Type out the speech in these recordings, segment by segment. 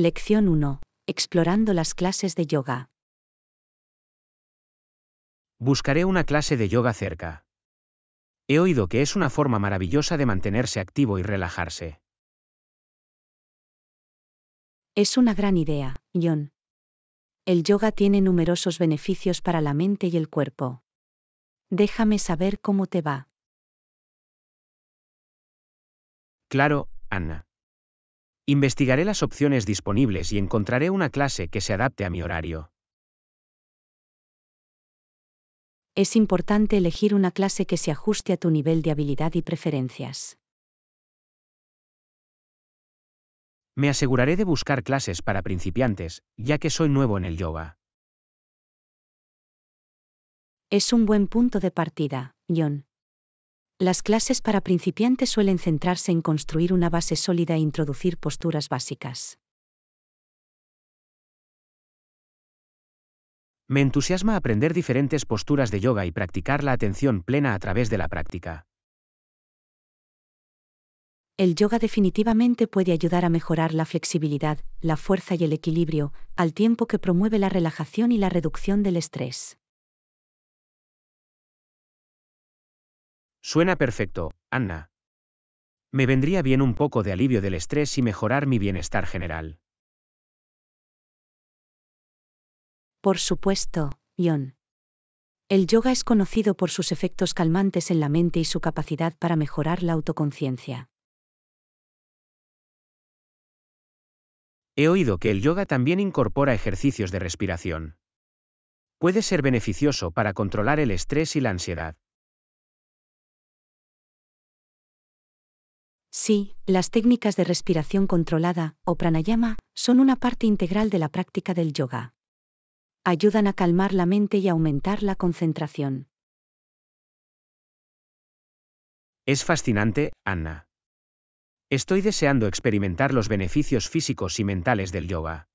Lección 1. Explorando las clases de yoga. Buscaré una clase de yoga cerca. He oído que es una forma maravillosa de mantenerse activo y relajarse. Es una gran idea, John. El yoga tiene numerosos beneficios para la mente y el cuerpo. Déjame saber cómo te va. Claro, Anna. Investigaré las opciones disponibles y encontraré una clase que se adapte a mi horario. Es importante elegir una clase que se ajuste a tu nivel de habilidad y preferencias. Me aseguraré de buscar clases para principiantes, ya que soy nuevo en el yoga. Es un buen punto de partida, John. Las clases para principiantes suelen centrarse en construir una base sólida e introducir posturas básicas. Me entusiasma aprender diferentes posturas de yoga y practicar la atención plena a través de la práctica. El yoga definitivamente puede ayudar a mejorar la flexibilidad, la fuerza y el equilibrio, al tiempo que promueve la relajación y la reducción del estrés. Suena perfecto, Anna. Me vendría bien un poco de alivio del estrés y mejorar mi bienestar general. Por supuesto, John. El yoga es conocido por sus efectos calmantes en la mente y su capacidad para mejorar la autoconciencia. He oído que el yoga también incorpora ejercicios de respiración. Puede ser beneficioso para controlar el estrés y la ansiedad. Sí, las técnicas de respiración controlada, o pranayama, son una parte integral de la práctica del yoga. Ayudan a calmar la mente y aumentar la concentración. Es fascinante, Anna. Estoy deseando experimentar los beneficios físicos y mentales del yoga.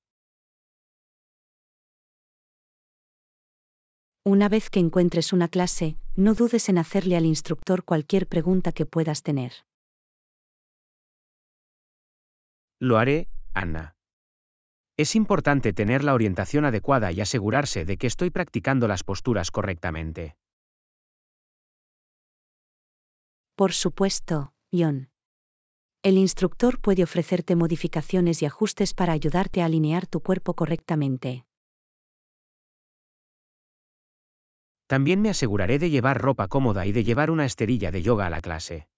Una vez que encuentres una clase, no dudes en hacerle al instructor cualquier pregunta que puedas tener lo haré, Ana. Es importante tener la orientación adecuada y asegurarse de que estoy practicando las posturas correctamente. Por supuesto, John. El instructor puede ofrecerte modificaciones y ajustes para ayudarte a alinear tu cuerpo correctamente. También me aseguraré de llevar ropa cómoda y de llevar una esterilla de yoga a la clase.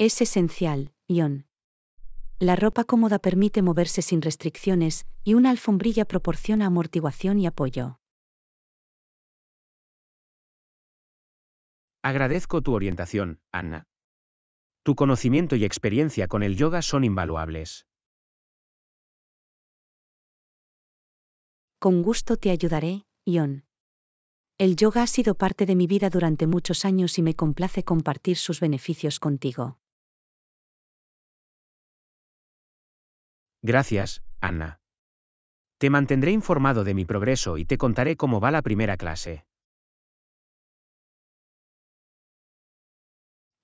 Es esencial, Ion. La ropa cómoda permite moverse sin restricciones y una alfombrilla proporciona amortiguación y apoyo. Agradezco tu orientación, Anna. Tu conocimiento y experiencia con el yoga son invaluables. Con gusto te ayudaré, Ion. El yoga ha sido parte de mi vida durante muchos años y me complace compartir sus beneficios contigo. Gracias, Anna. Te mantendré informado de mi progreso y te contaré cómo va la primera clase.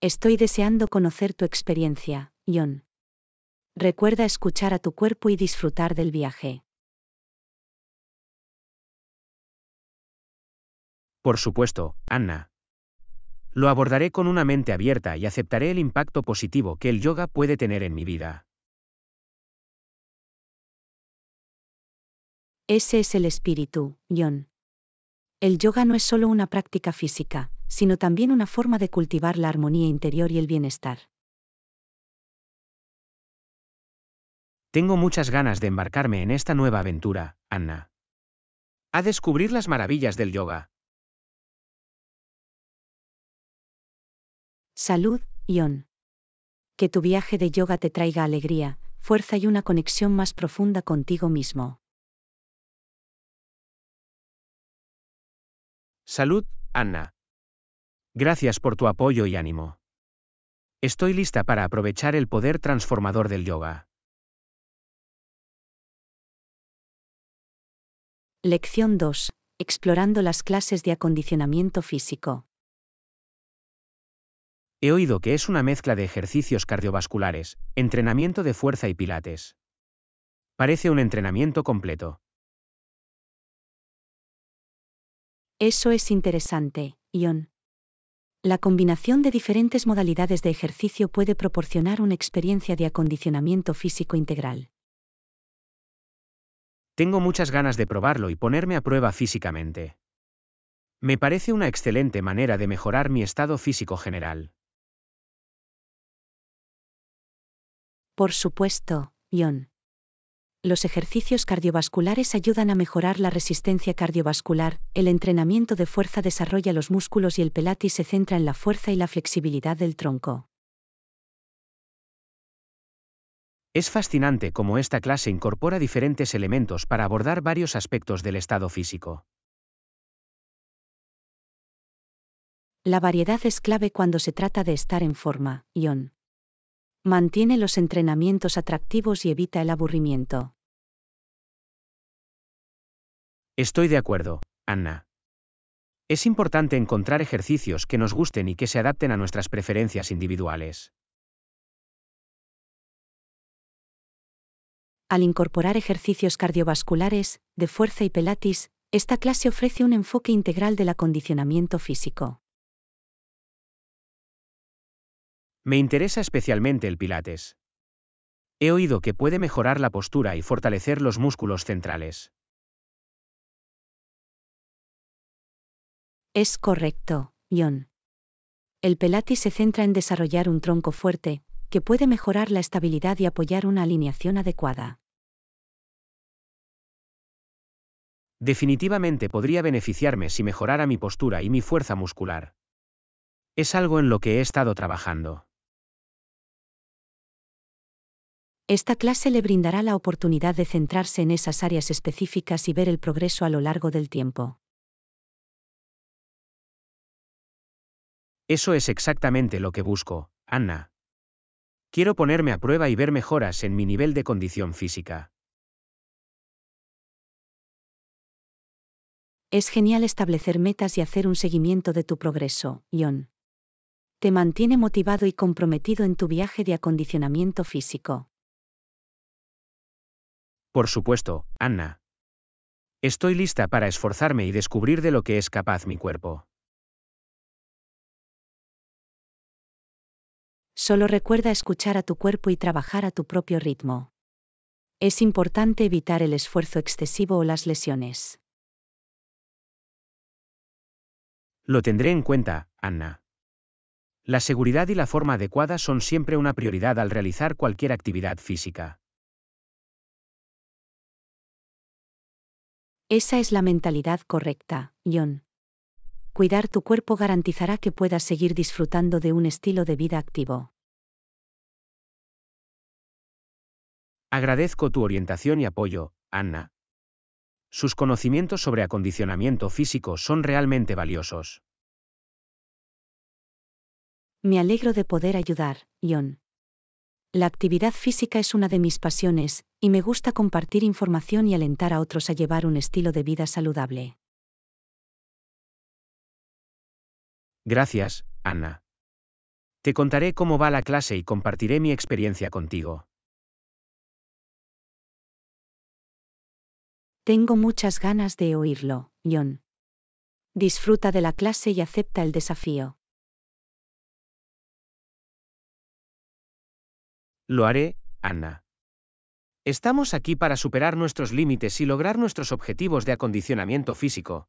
Estoy deseando conocer tu experiencia, John. Recuerda escuchar a tu cuerpo y disfrutar del viaje. Por supuesto, Anna. Lo abordaré con una mente abierta y aceptaré el impacto positivo que el yoga puede tener en mi vida. Ese es el espíritu, Yon. El yoga no es solo una práctica física, sino también una forma de cultivar la armonía interior y el bienestar. Tengo muchas ganas de embarcarme en esta nueva aventura, Anna. A descubrir las maravillas del yoga. Salud, Ion. Que tu viaje de yoga te traiga alegría, fuerza y una conexión más profunda contigo mismo. Salud, Anna. Gracias por tu apoyo y ánimo. Estoy lista para aprovechar el poder transformador del yoga. Lección 2. Explorando las clases de acondicionamiento físico. He oído que es una mezcla de ejercicios cardiovasculares, entrenamiento de fuerza y pilates. Parece un entrenamiento completo. Eso es interesante, Ion. La combinación de diferentes modalidades de ejercicio puede proporcionar una experiencia de acondicionamiento físico integral. Tengo muchas ganas de probarlo y ponerme a prueba físicamente. Me parece una excelente manera de mejorar mi estado físico general. Por supuesto, Ion los ejercicios cardiovasculares ayudan a mejorar la resistencia cardiovascular, el entrenamiento de fuerza desarrolla los músculos y el pelati se centra en la fuerza y la flexibilidad del tronco. Es fascinante cómo esta clase incorpora diferentes elementos para abordar varios aspectos del estado físico. La variedad es clave cuando se trata de estar en forma, ion mantiene los entrenamientos atractivos y evita el aburrimiento. Estoy de acuerdo, Anna. Es importante encontrar ejercicios que nos gusten y que se adapten a nuestras preferencias individuales. Al incorporar ejercicios cardiovasculares, de fuerza y pelatis, esta clase ofrece un enfoque integral del acondicionamiento físico. Me interesa especialmente el Pilates. He oído que puede mejorar la postura y fortalecer los músculos centrales. Es correcto, John. El Pilates se centra en desarrollar un tronco fuerte, que puede mejorar la estabilidad y apoyar una alineación adecuada. Definitivamente podría beneficiarme si mejorara mi postura y mi fuerza muscular. Es algo en lo que he estado trabajando. Esta clase le brindará la oportunidad de centrarse en esas áreas específicas y ver el progreso a lo largo del tiempo. Eso es exactamente lo que busco, Anna. Quiero ponerme a prueba y ver mejoras en mi nivel de condición física. Es genial establecer metas y hacer un seguimiento de tu progreso, John. Te mantiene motivado y comprometido en tu viaje de acondicionamiento físico. Por supuesto, Anna. Estoy lista para esforzarme y descubrir de lo que es capaz mi cuerpo. Solo recuerda escuchar a tu cuerpo y trabajar a tu propio ritmo. Es importante evitar el esfuerzo excesivo o las lesiones. Lo tendré en cuenta, Anna. La seguridad y la forma adecuada son siempre una prioridad al realizar cualquier actividad física. Esa es la mentalidad correcta, John. Cuidar tu cuerpo garantizará que puedas seguir disfrutando de un estilo de vida activo. Agradezco tu orientación y apoyo, Anna. Sus conocimientos sobre acondicionamiento físico son realmente valiosos. Me alegro de poder ayudar, John. La actividad física es una de mis pasiones, y me gusta compartir información y alentar a otros a llevar un estilo de vida saludable. Gracias, Ana. Te contaré cómo va la clase y compartiré mi experiencia contigo. Tengo muchas ganas de oírlo, John. Disfruta de la clase y acepta el desafío. Lo haré, Ana. Estamos aquí para superar nuestros límites y lograr nuestros objetivos de acondicionamiento físico.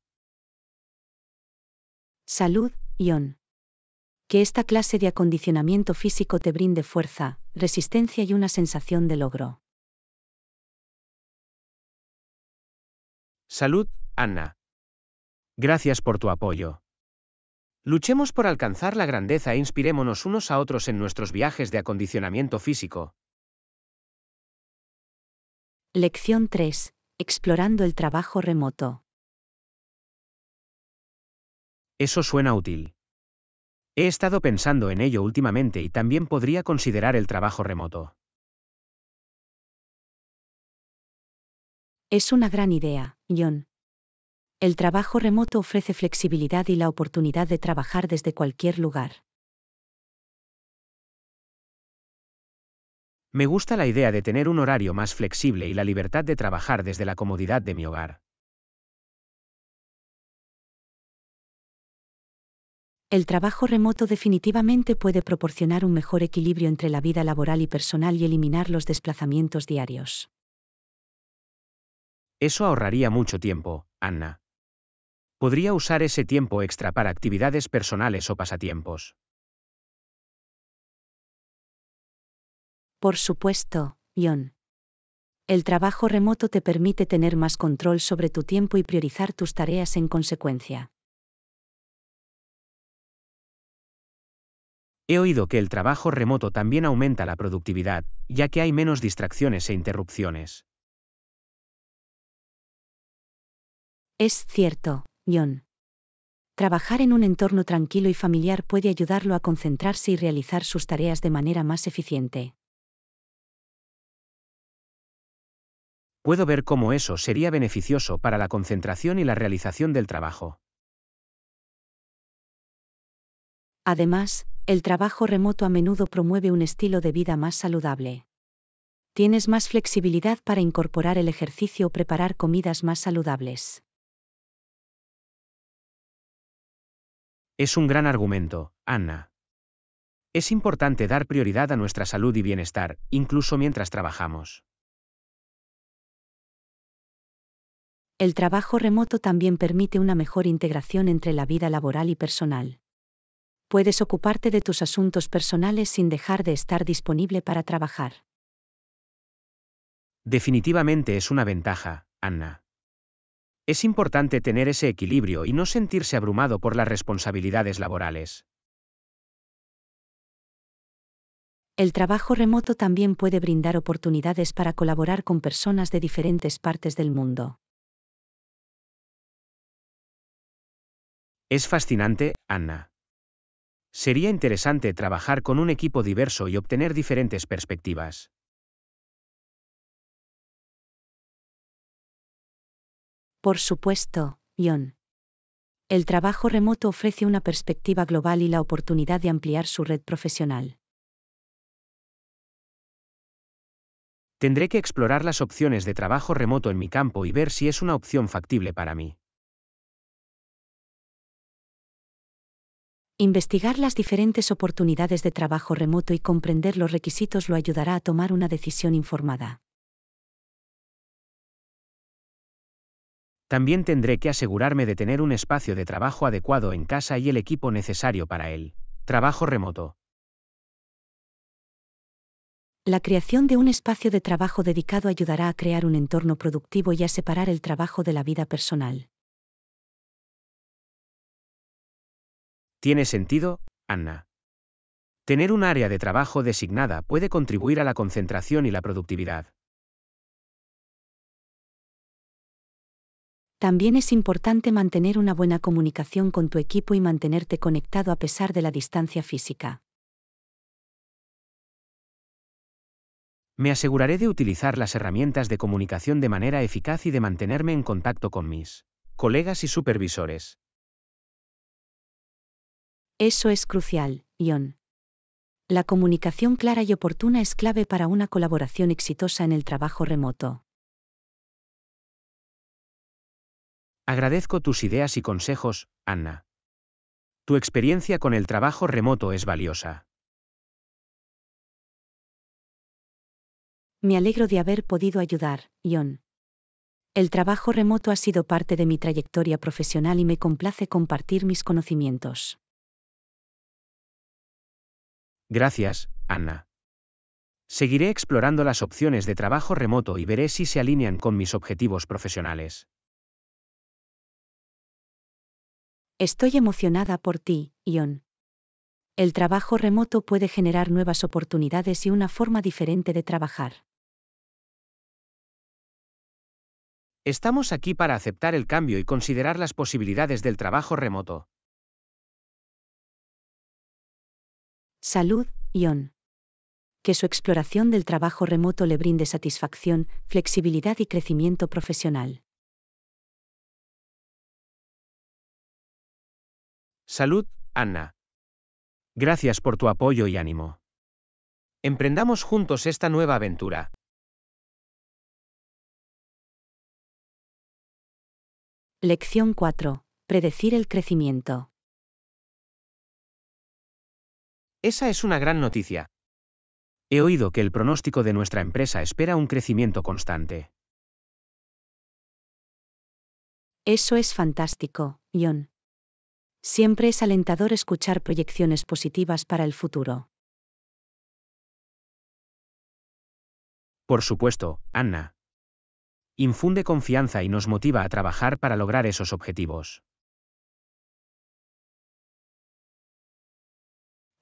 Salud, Ion. Que esta clase de acondicionamiento físico te brinde fuerza, resistencia y una sensación de logro. Salud, Anna. Gracias por tu apoyo. Luchemos por alcanzar la grandeza e inspirémonos unos a otros en nuestros viajes de acondicionamiento físico. Lección 3. Explorando el trabajo remoto. Eso suena útil. He estado pensando en ello últimamente y también podría considerar el trabajo remoto. Es una gran idea, John. El trabajo remoto ofrece flexibilidad y la oportunidad de trabajar desde cualquier lugar. Me gusta la idea de tener un horario más flexible y la libertad de trabajar desde la comodidad de mi hogar. El trabajo remoto definitivamente puede proporcionar un mejor equilibrio entre la vida laboral y personal y eliminar los desplazamientos diarios. Eso ahorraría mucho tiempo, Anna. Podría usar ese tiempo extra para actividades personales o pasatiempos. Por supuesto, John. El trabajo remoto te permite tener más control sobre tu tiempo y priorizar tus tareas en consecuencia. He oído que el trabajo remoto también aumenta la productividad, ya que hay menos distracciones e interrupciones. Es cierto, John. Trabajar en un entorno tranquilo y familiar puede ayudarlo a concentrarse y realizar sus tareas de manera más eficiente. puedo ver cómo eso sería beneficioso para la concentración y la realización del trabajo. Además, el trabajo remoto a menudo promueve un estilo de vida más saludable. Tienes más flexibilidad para incorporar el ejercicio o preparar comidas más saludables. Es un gran argumento, Anna. Es importante dar prioridad a nuestra salud y bienestar, incluso mientras trabajamos. El trabajo remoto también permite una mejor integración entre la vida laboral y personal. Puedes ocuparte de tus asuntos personales sin dejar de estar disponible para trabajar. Definitivamente es una ventaja, Anna. Es importante tener ese equilibrio y no sentirse abrumado por las responsabilidades laborales. El trabajo remoto también puede brindar oportunidades para colaborar con personas de diferentes partes del mundo. Es fascinante, Anna. Sería interesante trabajar con un equipo diverso y obtener diferentes perspectivas. Por supuesto, Ion. El trabajo remoto ofrece una perspectiva global y la oportunidad de ampliar su red profesional. Tendré que explorar las opciones de trabajo remoto en mi campo y ver si es una opción factible para mí. Investigar las diferentes oportunidades de trabajo remoto y comprender los requisitos lo ayudará a tomar una decisión informada. También tendré que asegurarme de tener un espacio de trabajo adecuado en casa y el equipo necesario para él. Trabajo remoto. La creación de un espacio de trabajo dedicado ayudará a crear un entorno productivo y a separar el trabajo de la vida personal. ¿Tiene sentido, Anna? Tener un área de trabajo designada puede contribuir a la concentración y la productividad. También es importante mantener una buena comunicación con tu equipo y mantenerte conectado a pesar de la distancia física. Me aseguraré de utilizar las herramientas de comunicación de manera eficaz y de mantenerme en contacto con mis colegas y supervisores. Eso es crucial, Ion. La comunicación clara y oportuna es clave para una colaboración exitosa en el trabajo remoto. Agradezco tus ideas y consejos, Anna. Tu experiencia con el trabajo remoto es valiosa. Me alegro de haber podido ayudar, Ion. El trabajo remoto ha sido parte de mi trayectoria profesional y me complace compartir mis conocimientos. Gracias, Anna. Seguiré explorando las opciones de trabajo remoto y veré si se alinean con mis objetivos profesionales. Estoy emocionada por ti, Ion. El trabajo remoto puede generar nuevas oportunidades y una forma diferente de trabajar. Estamos aquí para aceptar el cambio y considerar las posibilidades del trabajo remoto. salud, ION. Que su exploración del trabajo remoto le brinde satisfacción, flexibilidad y crecimiento profesional. Salud, Ana. Gracias por tu apoyo y ánimo. Emprendamos juntos esta nueva aventura. Lección 4. Predecir el crecimiento. Esa es una gran noticia. He oído que el pronóstico de nuestra empresa espera un crecimiento constante. Eso es fantástico, John. Siempre es alentador escuchar proyecciones positivas para el futuro. Por supuesto, Anna. Infunde confianza y nos motiva a trabajar para lograr esos objetivos.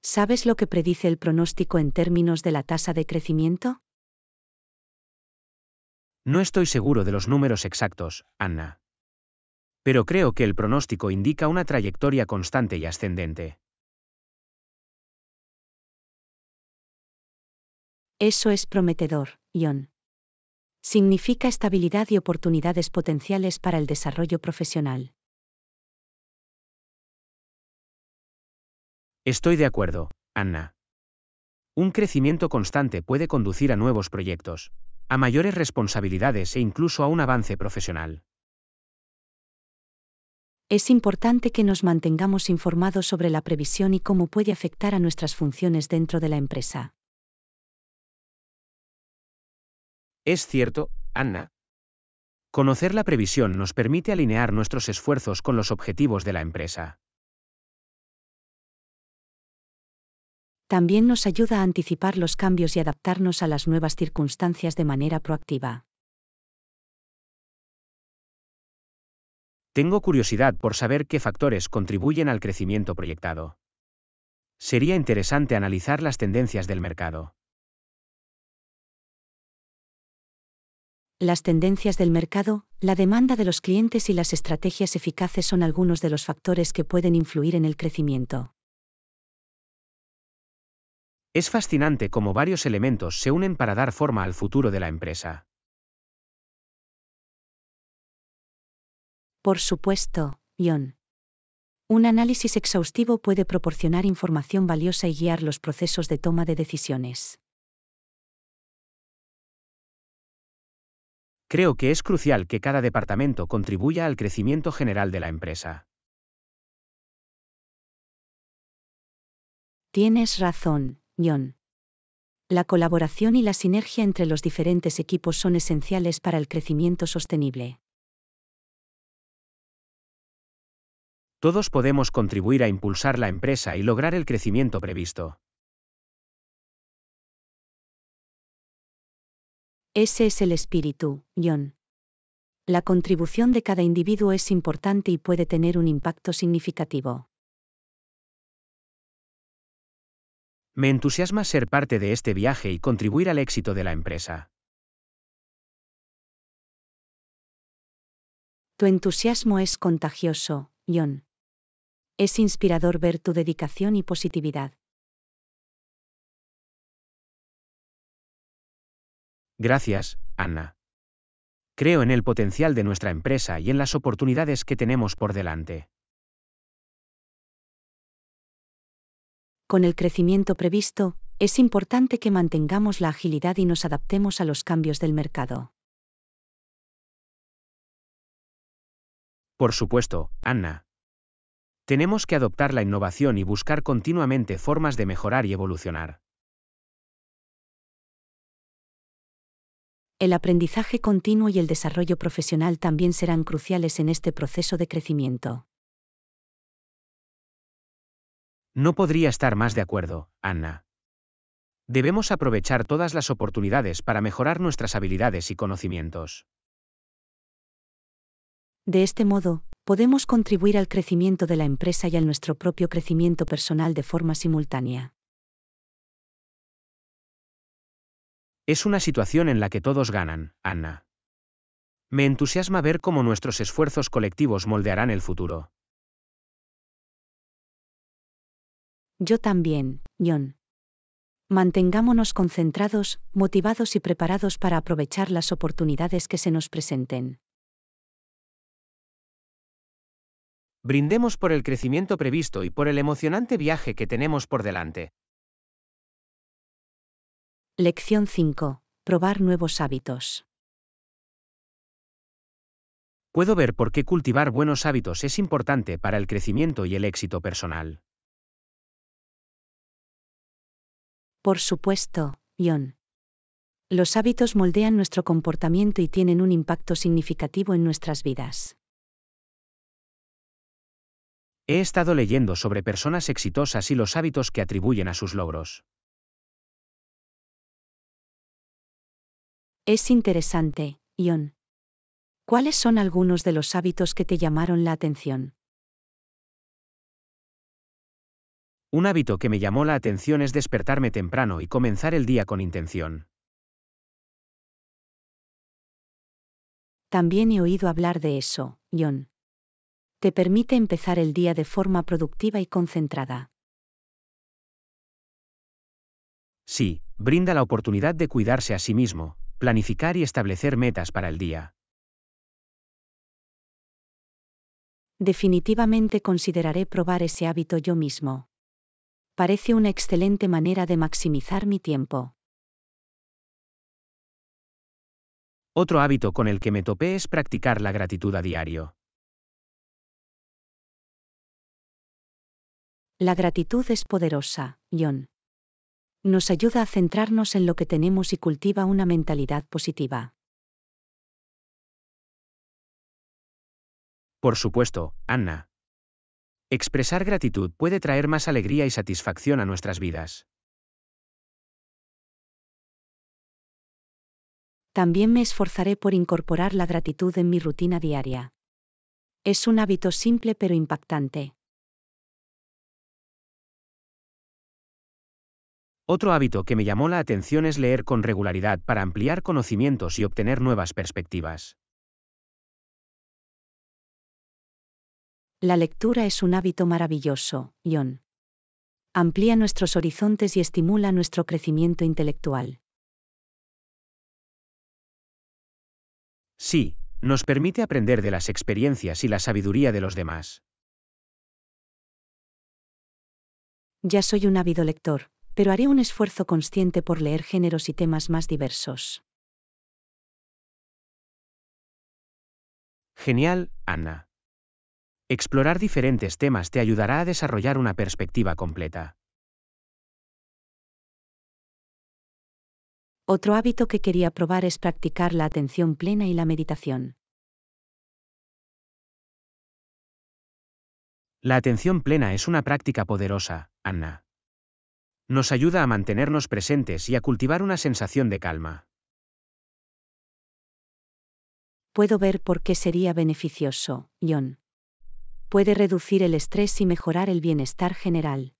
¿Sabes lo que predice el pronóstico en términos de la tasa de crecimiento? No estoy seguro de los números exactos, Anna. Pero creo que el pronóstico indica una trayectoria constante y ascendente. Eso es prometedor, Ion. Significa estabilidad y oportunidades potenciales para el desarrollo profesional. Estoy de acuerdo, Anna. Un crecimiento constante puede conducir a nuevos proyectos, a mayores responsabilidades e incluso a un avance profesional. Es importante que nos mantengamos informados sobre la previsión y cómo puede afectar a nuestras funciones dentro de la empresa. Es cierto, Anna. Conocer la previsión nos permite alinear nuestros esfuerzos con los objetivos de la empresa. también nos ayuda a anticipar los cambios y adaptarnos a las nuevas circunstancias de manera proactiva. Tengo curiosidad por saber qué factores contribuyen al crecimiento proyectado. Sería interesante analizar las tendencias del mercado. Las tendencias del mercado, la demanda de los clientes y las estrategias eficaces son algunos de los factores que pueden influir en el crecimiento. Es fascinante cómo varios elementos se unen para dar forma al futuro de la empresa. Por supuesto, John. Un análisis exhaustivo puede proporcionar información valiosa y guiar los procesos de toma de decisiones. Creo que es crucial que cada departamento contribuya al crecimiento general de la empresa. Tienes razón, la colaboración y la sinergia entre los diferentes equipos son esenciales para el crecimiento sostenible. Todos podemos contribuir a impulsar la empresa y lograr el crecimiento previsto. Ese es el espíritu, John. La contribución de cada individuo es importante y puede tener un impacto significativo. Me entusiasma ser parte de este viaje y contribuir al éxito de la empresa. Tu entusiasmo es contagioso, John. Es inspirador ver tu dedicación y positividad. Gracias, Anna. Creo en el potencial de nuestra empresa y en las oportunidades que tenemos por delante. con el crecimiento previsto, es importante que mantengamos la agilidad y nos adaptemos a los cambios del mercado. Por supuesto, Anna. Tenemos que adoptar la innovación y buscar continuamente formas de mejorar y evolucionar. El aprendizaje continuo y el desarrollo profesional también serán cruciales en este proceso de crecimiento. No podría estar más de acuerdo, Anna. Debemos aprovechar todas las oportunidades para mejorar nuestras habilidades y conocimientos. De este modo, podemos contribuir al crecimiento de la empresa y al nuestro propio crecimiento personal de forma simultánea. Es una situación en la que todos ganan, Anna. Me entusiasma ver cómo nuestros esfuerzos colectivos moldearán el futuro. Yo también, John. Mantengámonos concentrados, motivados y preparados para aprovechar las oportunidades que se nos presenten. Brindemos por el crecimiento previsto y por el emocionante viaje que tenemos por delante. Lección 5. Probar nuevos hábitos. Puedo ver por qué cultivar buenos hábitos es importante para el crecimiento y el éxito personal. Por supuesto, John. Los hábitos moldean nuestro comportamiento y tienen un impacto significativo en nuestras vidas. He estado leyendo sobre personas exitosas y los hábitos que atribuyen a sus logros. Es interesante, Ion. ¿Cuáles son algunos de los hábitos que te llamaron la atención? Un hábito que me llamó la atención es despertarme temprano y comenzar el día con intención. También he oído hablar de eso, John. Te permite empezar el día de forma productiva y concentrada. Sí, brinda la oportunidad de cuidarse a sí mismo, planificar y establecer metas para el día. Definitivamente consideraré probar ese hábito yo mismo parece una excelente manera de maximizar mi tiempo. Otro hábito con el que me topé es practicar la gratitud a diario. La gratitud es poderosa, John. Nos ayuda a centrarnos en lo que tenemos y cultiva una mentalidad positiva. Por supuesto, Anna, Expresar gratitud puede traer más alegría y satisfacción a nuestras vidas. También me esforzaré por incorporar la gratitud en mi rutina diaria. Es un hábito simple pero impactante. Otro hábito que me llamó la atención es leer con regularidad para ampliar conocimientos y obtener nuevas perspectivas. La lectura es un hábito maravilloso, John. Amplía nuestros horizontes y estimula nuestro crecimiento intelectual. Sí, nos permite aprender de las experiencias y la sabiduría de los demás. Ya soy un ávido lector, pero haré un esfuerzo consciente por leer géneros y temas más diversos. Genial, Ana. Explorar diferentes temas te ayudará a desarrollar una perspectiva completa. Otro hábito que quería probar es practicar la atención plena y la meditación. La atención plena es una práctica poderosa, Anna. Nos ayuda a mantenernos presentes y a cultivar una sensación de calma. Puedo ver por qué sería beneficioso, John puede reducir el estrés y mejorar el bienestar general.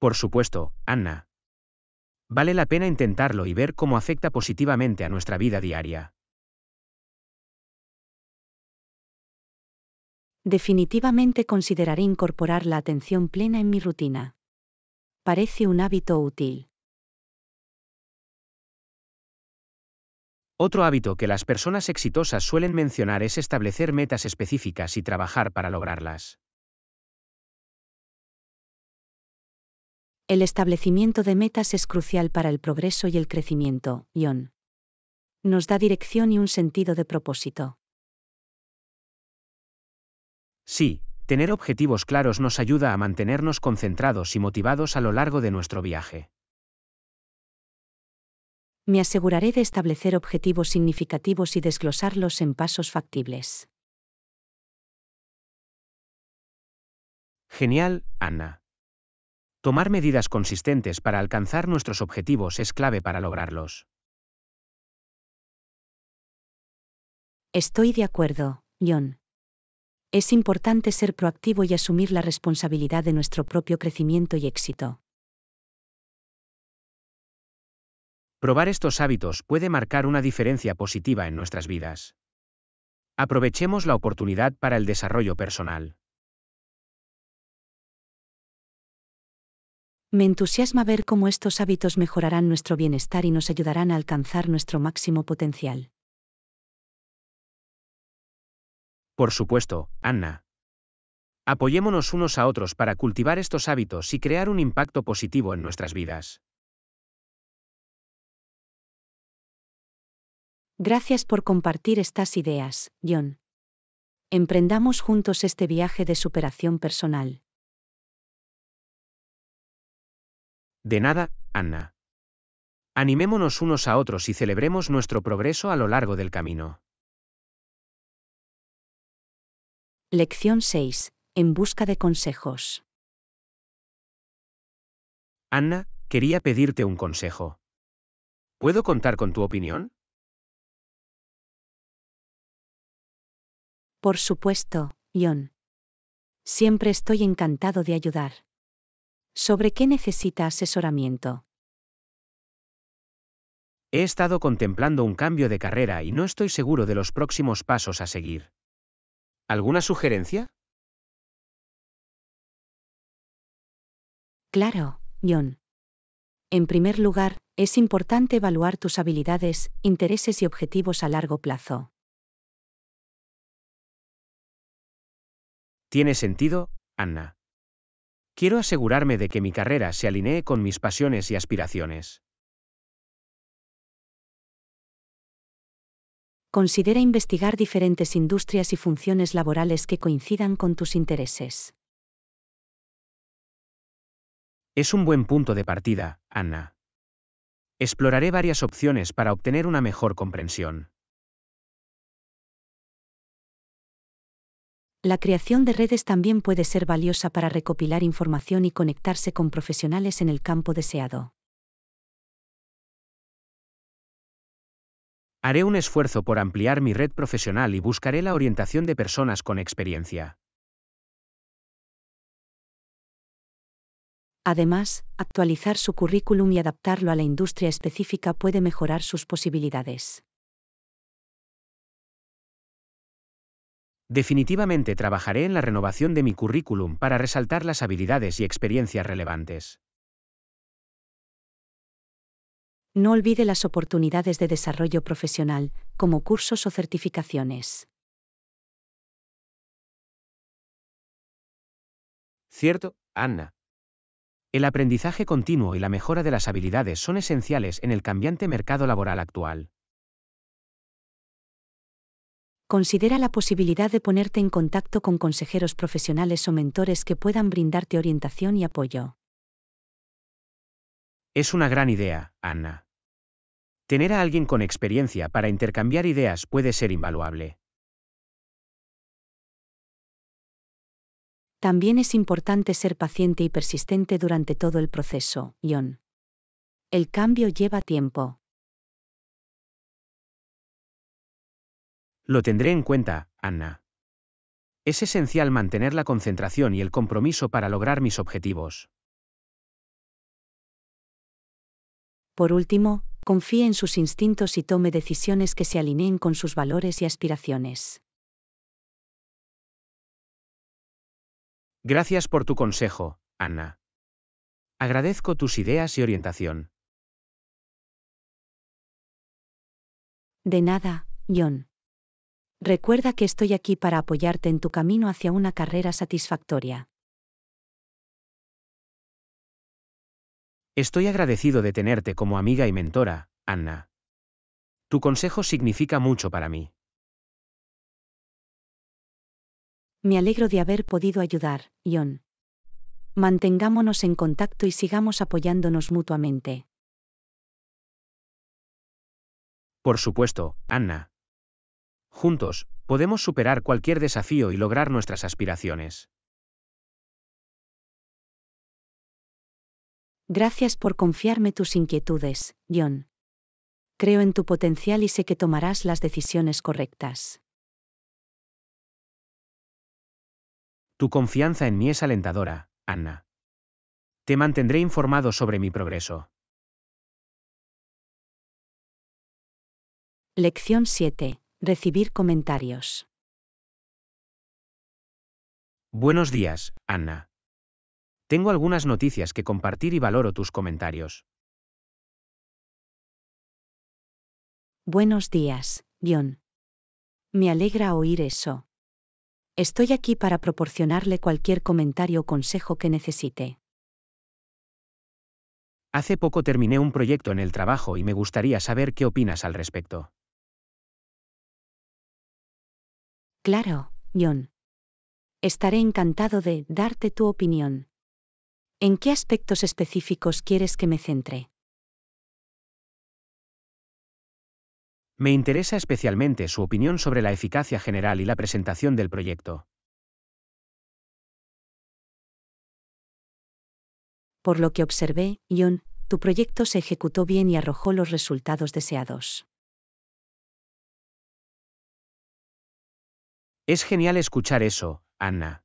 Por supuesto, Anna. Vale la pena intentarlo y ver cómo afecta positivamente a nuestra vida diaria. Definitivamente consideraré incorporar la atención plena en mi rutina. Parece un hábito útil. Otro hábito que las personas exitosas suelen mencionar es establecer metas específicas y trabajar para lograrlas. El establecimiento de metas es crucial para el progreso y el crecimiento, John. Nos da dirección y un sentido de propósito. Sí, tener objetivos claros nos ayuda a mantenernos concentrados y motivados a lo largo de nuestro viaje me aseguraré de establecer objetivos significativos y desglosarlos en pasos factibles. Genial, Ana. Tomar medidas consistentes para alcanzar nuestros objetivos es clave para lograrlos. Estoy de acuerdo, John. Es importante ser proactivo y asumir la responsabilidad de nuestro propio crecimiento y éxito. Probar estos hábitos puede marcar una diferencia positiva en nuestras vidas. Aprovechemos la oportunidad para el desarrollo personal. Me entusiasma ver cómo estos hábitos mejorarán nuestro bienestar y nos ayudarán a alcanzar nuestro máximo potencial. Por supuesto, Anna. Apoyémonos unos a otros para cultivar estos hábitos y crear un impacto positivo en nuestras vidas. Gracias por compartir estas ideas, John. Emprendamos juntos este viaje de superación personal. De nada, Anna. Animémonos unos a otros y celebremos nuestro progreso a lo largo del camino. Lección 6. En busca de consejos. Anna, quería pedirte un consejo. ¿Puedo contar con tu opinión? Por supuesto, John. Siempre estoy encantado de ayudar. ¿Sobre qué necesita asesoramiento? He estado contemplando un cambio de carrera y no estoy seguro de los próximos pasos a seguir. ¿Alguna sugerencia? Claro, John. En primer lugar, es importante evaluar tus habilidades, intereses y objetivos a largo plazo. ¿Tiene sentido, Anna? Quiero asegurarme de que mi carrera se alinee con mis pasiones y aspiraciones. Considera investigar diferentes industrias y funciones laborales que coincidan con tus intereses. Es un buen punto de partida, Anna. Exploraré varias opciones para obtener una mejor comprensión. La creación de redes también puede ser valiosa para recopilar información y conectarse con profesionales en el campo deseado. Haré un esfuerzo por ampliar mi red profesional y buscaré la orientación de personas con experiencia. Además, actualizar su currículum y adaptarlo a la industria específica puede mejorar sus posibilidades. Definitivamente trabajaré en la renovación de mi currículum para resaltar las habilidades y experiencias relevantes. No olvide las oportunidades de desarrollo profesional, como cursos o certificaciones. Cierto, Anna. El aprendizaje continuo y la mejora de las habilidades son esenciales en el cambiante mercado laboral actual considera la posibilidad de ponerte en contacto con consejeros profesionales o mentores que puedan brindarte orientación y apoyo. Es una gran idea, Anna. Tener a alguien con experiencia para intercambiar ideas puede ser invaluable. También es importante ser paciente y persistente durante todo el proceso, John. El cambio lleva tiempo. Lo tendré en cuenta, Anna. Es esencial mantener la concentración y el compromiso para lograr mis objetivos. Por último, confíe en sus instintos y tome decisiones que se alineen con sus valores y aspiraciones. Gracias por tu consejo, Anna. Agradezco tus ideas y orientación. De nada, John. Recuerda que estoy aquí para apoyarte en tu camino hacia una carrera satisfactoria. Estoy agradecido de tenerte como amiga y mentora, Anna. Tu consejo significa mucho para mí. Me alegro de haber podido ayudar, Ion. Mantengámonos en contacto y sigamos apoyándonos mutuamente. Por supuesto, Anna. Juntos, podemos superar cualquier desafío y lograr nuestras aspiraciones. Gracias por confiarme tus inquietudes, John. Creo en tu potencial y sé que tomarás las decisiones correctas. Tu confianza en mí es alentadora, Anna. Te mantendré informado sobre mi progreso. Lección 7. Recibir comentarios. Buenos días, Anna. Tengo algunas noticias que compartir y valoro tus comentarios. Buenos días, John. Me alegra oír eso. Estoy aquí para proporcionarle cualquier comentario o consejo que necesite. Hace poco terminé un proyecto en el trabajo y me gustaría saber qué opinas al respecto. Claro, John. Estaré encantado de darte tu opinión. ¿En qué aspectos específicos quieres que me centre? Me interesa especialmente su opinión sobre la eficacia general y la presentación del proyecto. Por lo que observé, John, tu proyecto se ejecutó bien y arrojó los resultados deseados. Es genial escuchar eso, Anna.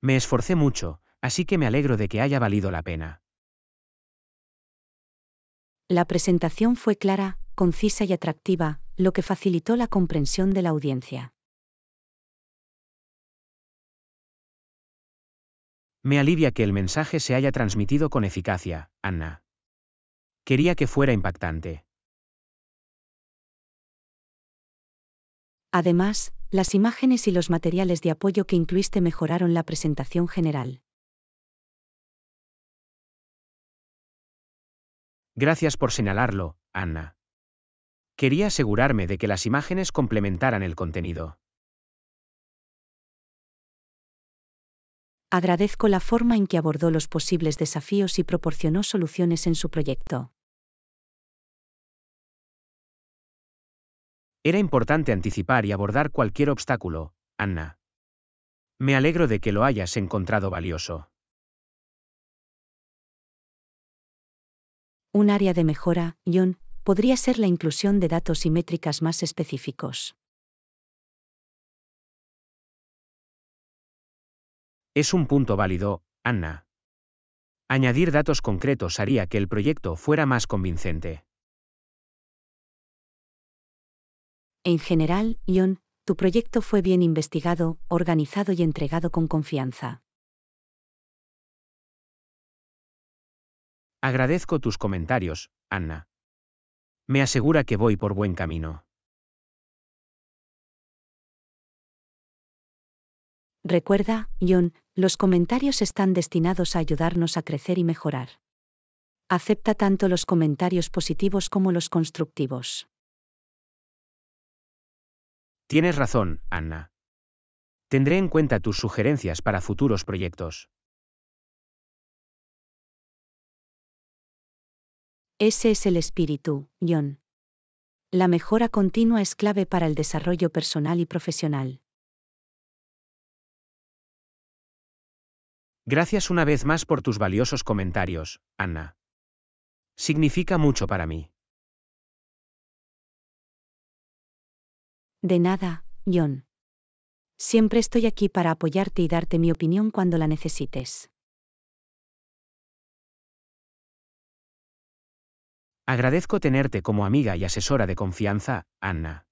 Me esforcé mucho, así que me alegro de que haya valido la pena. La presentación fue clara, concisa y atractiva, lo que facilitó la comprensión de la audiencia. Me alivia que el mensaje se haya transmitido con eficacia, Anna. Quería que fuera impactante. Además, las imágenes y los materiales de apoyo que incluiste mejoraron la presentación general. Gracias por señalarlo, Anna. Quería asegurarme de que las imágenes complementaran el contenido. Agradezco la forma en que abordó los posibles desafíos y proporcionó soluciones en su proyecto. Era importante anticipar y abordar cualquier obstáculo, Anna. Me alegro de que lo hayas encontrado valioso. Un área de mejora, John, podría ser la inclusión de datos y métricas más específicos. Es un punto válido, Anna. Añadir datos concretos haría que el proyecto fuera más convincente. En general, John, tu proyecto fue bien investigado, organizado y entregado con confianza. Agradezco tus comentarios, Anna. Me asegura que voy por buen camino. Recuerda, John, los comentarios están destinados a ayudarnos a crecer y mejorar. Acepta tanto los comentarios positivos como los constructivos. Tienes razón, Anna. Tendré en cuenta tus sugerencias para futuros proyectos. Ese es el espíritu, John. La mejora continua es clave para el desarrollo personal y profesional. Gracias una vez más por tus valiosos comentarios, Anna. Significa mucho para mí. De nada, John. Siempre estoy aquí para apoyarte y darte mi opinión cuando la necesites. Agradezco tenerte como amiga y asesora de confianza, Anna.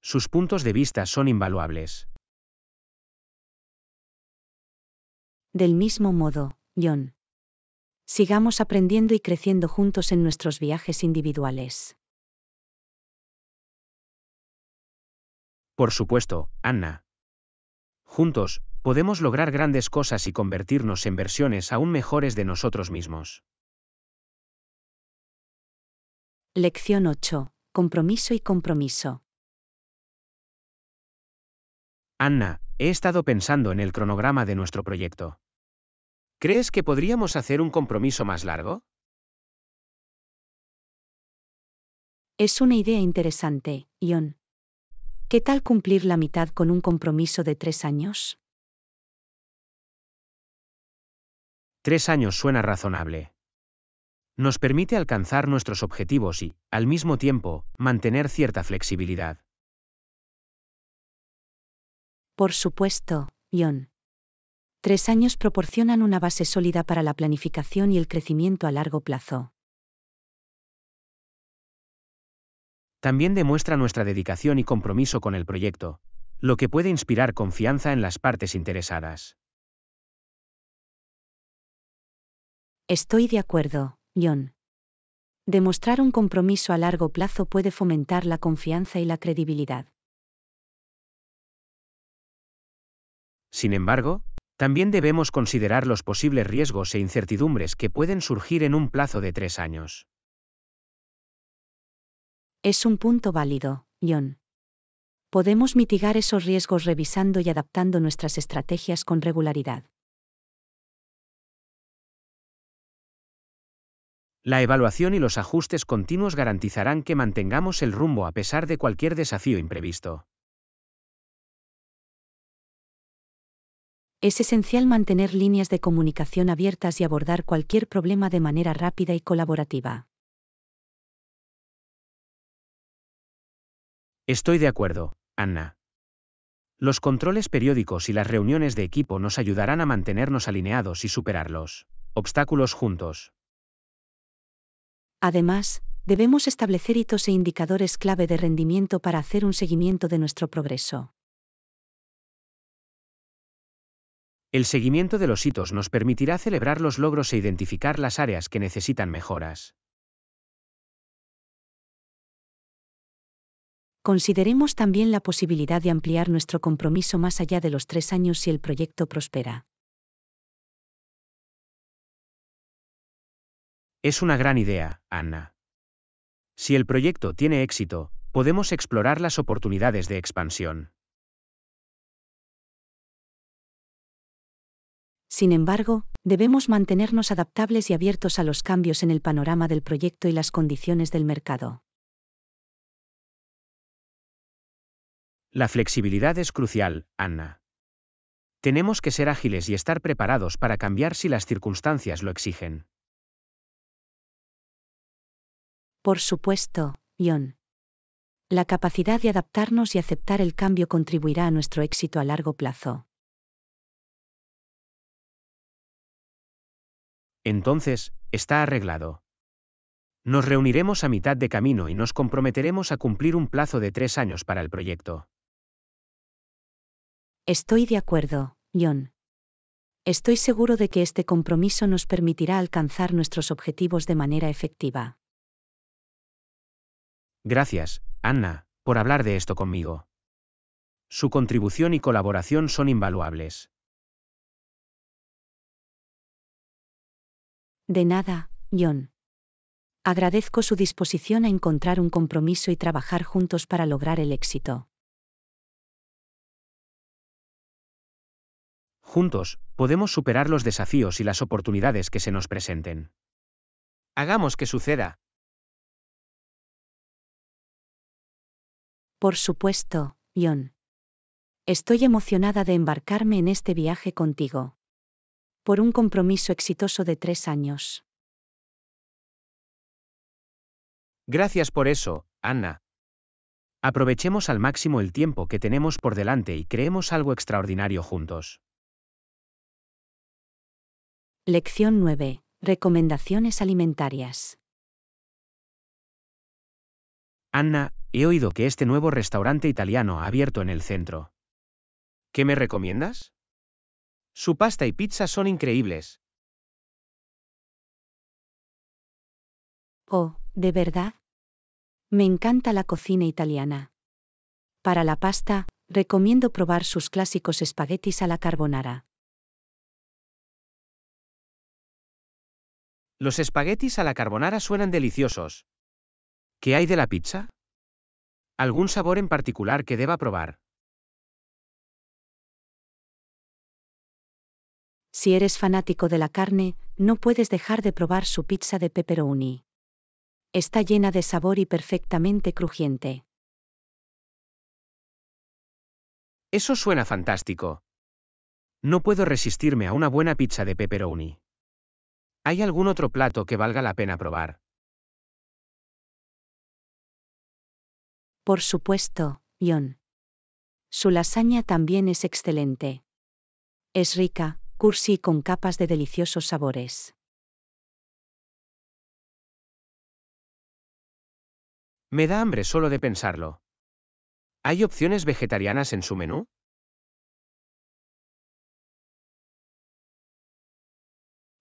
Sus puntos de vista son invaluables. Del mismo modo, John. Sigamos aprendiendo y creciendo juntos en nuestros viajes individuales. Por supuesto, Anna. Juntos, podemos lograr grandes cosas y convertirnos en versiones aún mejores de nosotros mismos. Lección 8. Compromiso y compromiso. Anna, he estado pensando en el cronograma de nuestro proyecto. ¿Crees que podríamos hacer un compromiso más largo? Es una idea interesante, Ion. ¿Qué tal cumplir la mitad con un compromiso de tres años? Tres años suena razonable. Nos permite alcanzar nuestros objetivos y, al mismo tiempo, mantener cierta flexibilidad. Por supuesto, John. Tres años proporcionan una base sólida para la planificación y el crecimiento a largo plazo. también demuestra nuestra dedicación y compromiso con el proyecto, lo que puede inspirar confianza en las partes interesadas. Estoy de acuerdo, John. Demostrar un compromiso a largo plazo puede fomentar la confianza y la credibilidad. Sin embargo, también debemos considerar los posibles riesgos e incertidumbres que pueden surgir en un plazo de tres años. Es un punto válido, John. Podemos mitigar esos riesgos revisando y adaptando nuestras estrategias con regularidad. La evaluación y los ajustes continuos garantizarán que mantengamos el rumbo a pesar de cualquier desafío imprevisto. Es esencial mantener líneas de comunicación abiertas y abordar cualquier problema de manera rápida y colaborativa. Estoy de acuerdo, Anna. Los controles periódicos y las reuniones de equipo nos ayudarán a mantenernos alineados y superar los obstáculos juntos. Además, debemos establecer hitos e indicadores clave de rendimiento para hacer un seguimiento de nuestro progreso. El seguimiento de los hitos nos permitirá celebrar los logros e identificar las áreas que necesitan mejoras. Consideremos también la posibilidad de ampliar nuestro compromiso más allá de los tres años si el proyecto prospera. Es una gran idea, Anna. Si el proyecto tiene éxito, podemos explorar las oportunidades de expansión. Sin embargo, debemos mantenernos adaptables y abiertos a los cambios en el panorama del proyecto y las condiciones del mercado. La flexibilidad es crucial, Anna. Tenemos que ser ágiles y estar preparados para cambiar si las circunstancias lo exigen. Por supuesto, John. La capacidad de adaptarnos y aceptar el cambio contribuirá a nuestro éxito a largo plazo. Entonces, está arreglado. Nos reuniremos a mitad de camino y nos comprometeremos a cumplir un plazo de tres años para el proyecto. Estoy de acuerdo, John. Estoy seguro de que este compromiso nos permitirá alcanzar nuestros objetivos de manera efectiva. Gracias, Anna, por hablar de esto conmigo. Su contribución y colaboración son invaluables. De nada, John. Agradezco su disposición a encontrar un compromiso y trabajar juntos para lograr el éxito. Juntos, podemos superar los desafíos y las oportunidades que se nos presenten. Hagamos que suceda. Por supuesto, John. Estoy emocionada de embarcarme en este viaje contigo. Por un compromiso exitoso de tres años. Gracias por eso, Anna. Aprovechemos al máximo el tiempo que tenemos por delante y creemos algo extraordinario juntos. Lección 9. Recomendaciones alimentarias. Anna, he oído que este nuevo restaurante italiano ha abierto en el centro. ¿Qué me recomiendas? Su pasta y pizza son increíbles. Oh, ¿de verdad? Me encanta la cocina italiana. Para la pasta, recomiendo probar sus clásicos espaguetis a la carbonara. Los espaguetis a la carbonara suenan deliciosos. ¿Qué hay de la pizza? ¿Algún sabor en particular que deba probar? Si eres fanático de la carne, no puedes dejar de probar su pizza de pepperoni. Está llena de sabor y perfectamente crujiente. Eso suena fantástico. No puedo resistirme a una buena pizza de pepperoni. ¿Hay algún otro plato que valga la pena probar? Por supuesto, John. Su lasaña también es excelente. Es rica, cursi y con capas de deliciosos sabores. Me da hambre solo de pensarlo. ¿Hay opciones vegetarianas en su menú?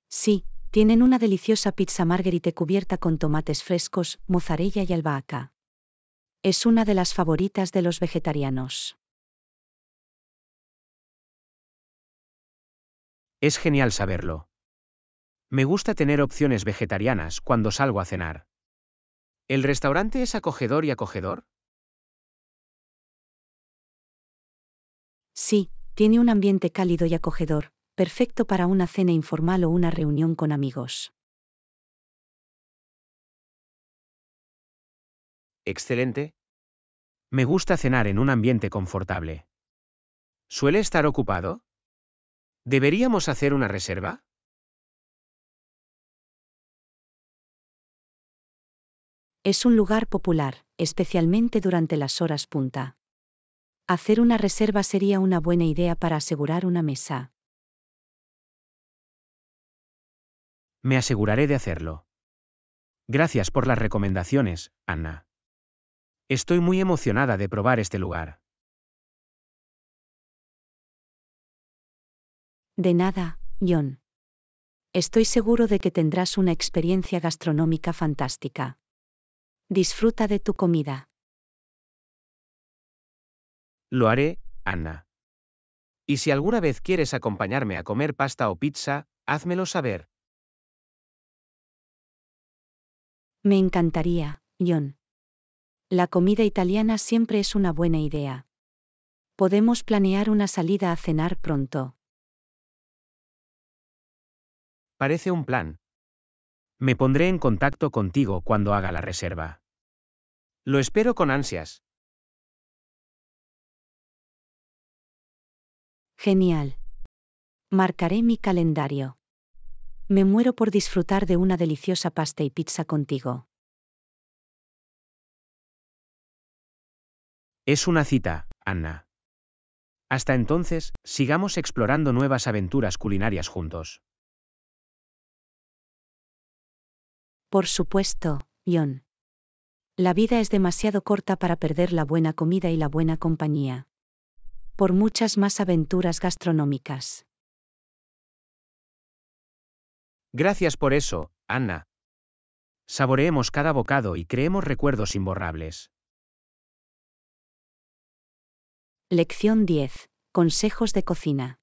Sí, tienen una deliciosa pizza marguerite cubierta con tomates frescos, mozzarella y albahaca. Es una de las favoritas de los vegetarianos. Es genial saberlo. Me gusta tener opciones vegetarianas cuando salgo a cenar. ¿El restaurante es acogedor y acogedor? Sí, tiene un ambiente cálido y acogedor, perfecto para una cena informal o una reunión con amigos. Excelente. Me gusta cenar en un ambiente confortable. ¿Suele estar ocupado? ¿Deberíamos hacer una reserva? Es un lugar popular, especialmente durante las horas punta. Hacer una reserva sería una buena idea para asegurar una mesa. Me aseguraré de hacerlo. Gracias por las recomendaciones, Anna. Estoy muy emocionada de probar este lugar. De nada, John. Estoy seguro de que tendrás una experiencia gastronómica fantástica. Disfruta de tu comida. Lo haré, Anna. Y si alguna vez quieres acompañarme a comer pasta o pizza, házmelo saber. Me encantaría, John. La comida italiana siempre es una buena idea. Podemos planear una salida a cenar pronto. Parece un plan. Me pondré en contacto contigo cuando haga la reserva. Lo espero con ansias. Genial. Marcaré mi calendario. Me muero por disfrutar de una deliciosa pasta y pizza contigo. Es una cita, Anna. Hasta entonces, sigamos explorando nuevas aventuras culinarias juntos. Por supuesto, John. La vida es demasiado corta para perder la buena comida y la buena compañía. Por muchas más aventuras gastronómicas. Gracias por eso, Anna. Saboreemos cada bocado y creemos recuerdos imborrables. Lección 10. Consejos de cocina.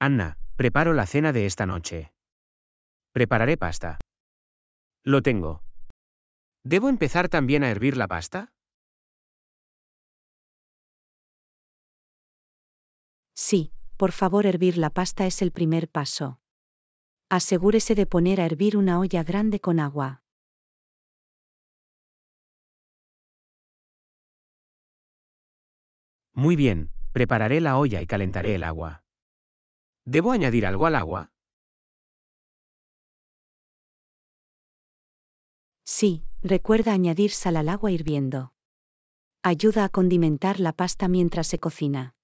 Anna, preparo la cena de esta noche. Prepararé pasta. Lo tengo. ¿Debo empezar también a hervir la pasta? Sí, por favor, hervir la pasta es el primer paso. Asegúrese de poner a hervir una olla grande con agua. Muy bien, prepararé la olla y calentaré el agua. ¿Debo añadir algo al agua? Sí, recuerda añadir sal al agua hirviendo. Ayuda a condimentar la pasta mientras se cocina.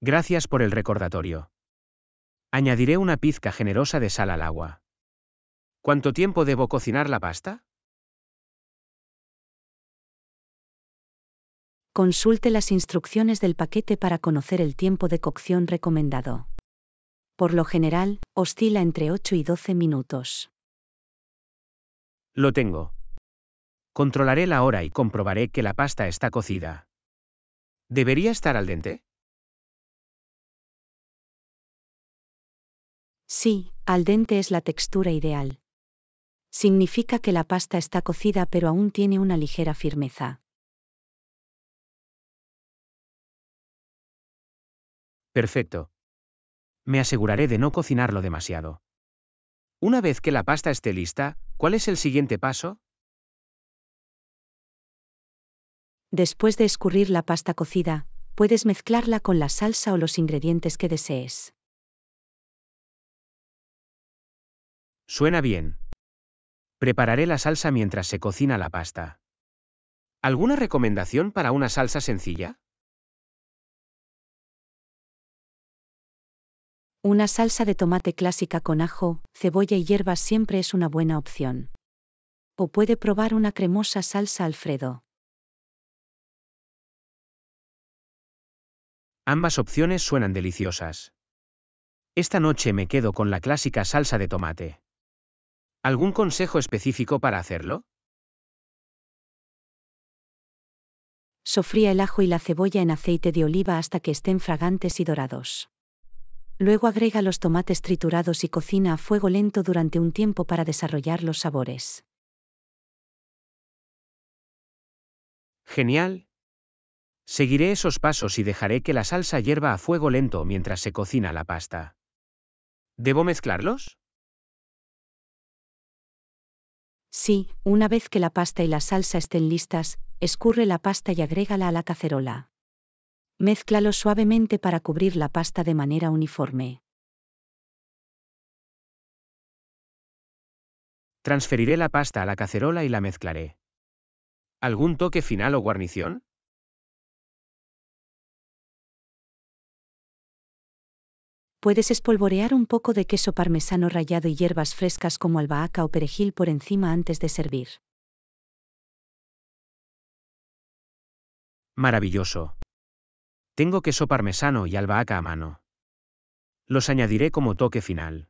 Gracias por el recordatorio. Añadiré una pizca generosa de sal al agua. ¿Cuánto tiempo debo cocinar la pasta? Consulte las instrucciones del paquete para conocer el tiempo de cocción recomendado. Por lo general, oscila entre 8 y 12 minutos. Lo tengo. Controlaré la hora y comprobaré que la pasta está cocida. ¿Debería estar al dente? Sí, al dente es la textura ideal. Significa que la pasta está cocida pero aún tiene una ligera firmeza. Perfecto. Me aseguraré de no cocinarlo demasiado. Una vez que la pasta esté lista, ¿cuál es el siguiente paso? Después de escurrir la pasta cocida, puedes mezclarla con la salsa o los ingredientes que desees. Suena bien. Prepararé la salsa mientras se cocina la pasta. ¿Alguna recomendación para una salsa sencilla? Una salsa de tomate clásica con ajo, cebolla y hierbas siempre es una buena opción. O puede probar una cremosa salsa Alfredo. Ambas opciones suenan deliciosas. Esta noche me quedo con la clásica salsa de tomate. ¿Algún consejo específico para hacerlo? Sofría el ajo y la cebolla en aceite de oliva hasta que estén fragantes y dorados. Luego agrega los tomates triturados y cocina a fuego lento durante un tiempo para desarrollar los sabores. Genial. Seguiré esos pasos y dejaré que la salsa hierva a fuego lento mientras se cocina la pasta. ¿Debo mezclarlos? Sí, una vez que la pasta y la salsa estén listas, escurre la pasta y agrégala a la cacerola. Mézclalo suavemente para cubrir la pasta de manera uniforme. Transferiré la pasta a la cacerola y la mezclaré. ¿Algún toque final o guarnición? puedes espolvorear un poco de queso parmesano rallado y hierbas frescas como albahaca o perejil por encima antes de servir. Maravilloso. Tengo queso parmesano y albahaca a mano. Los añadiré como toque final.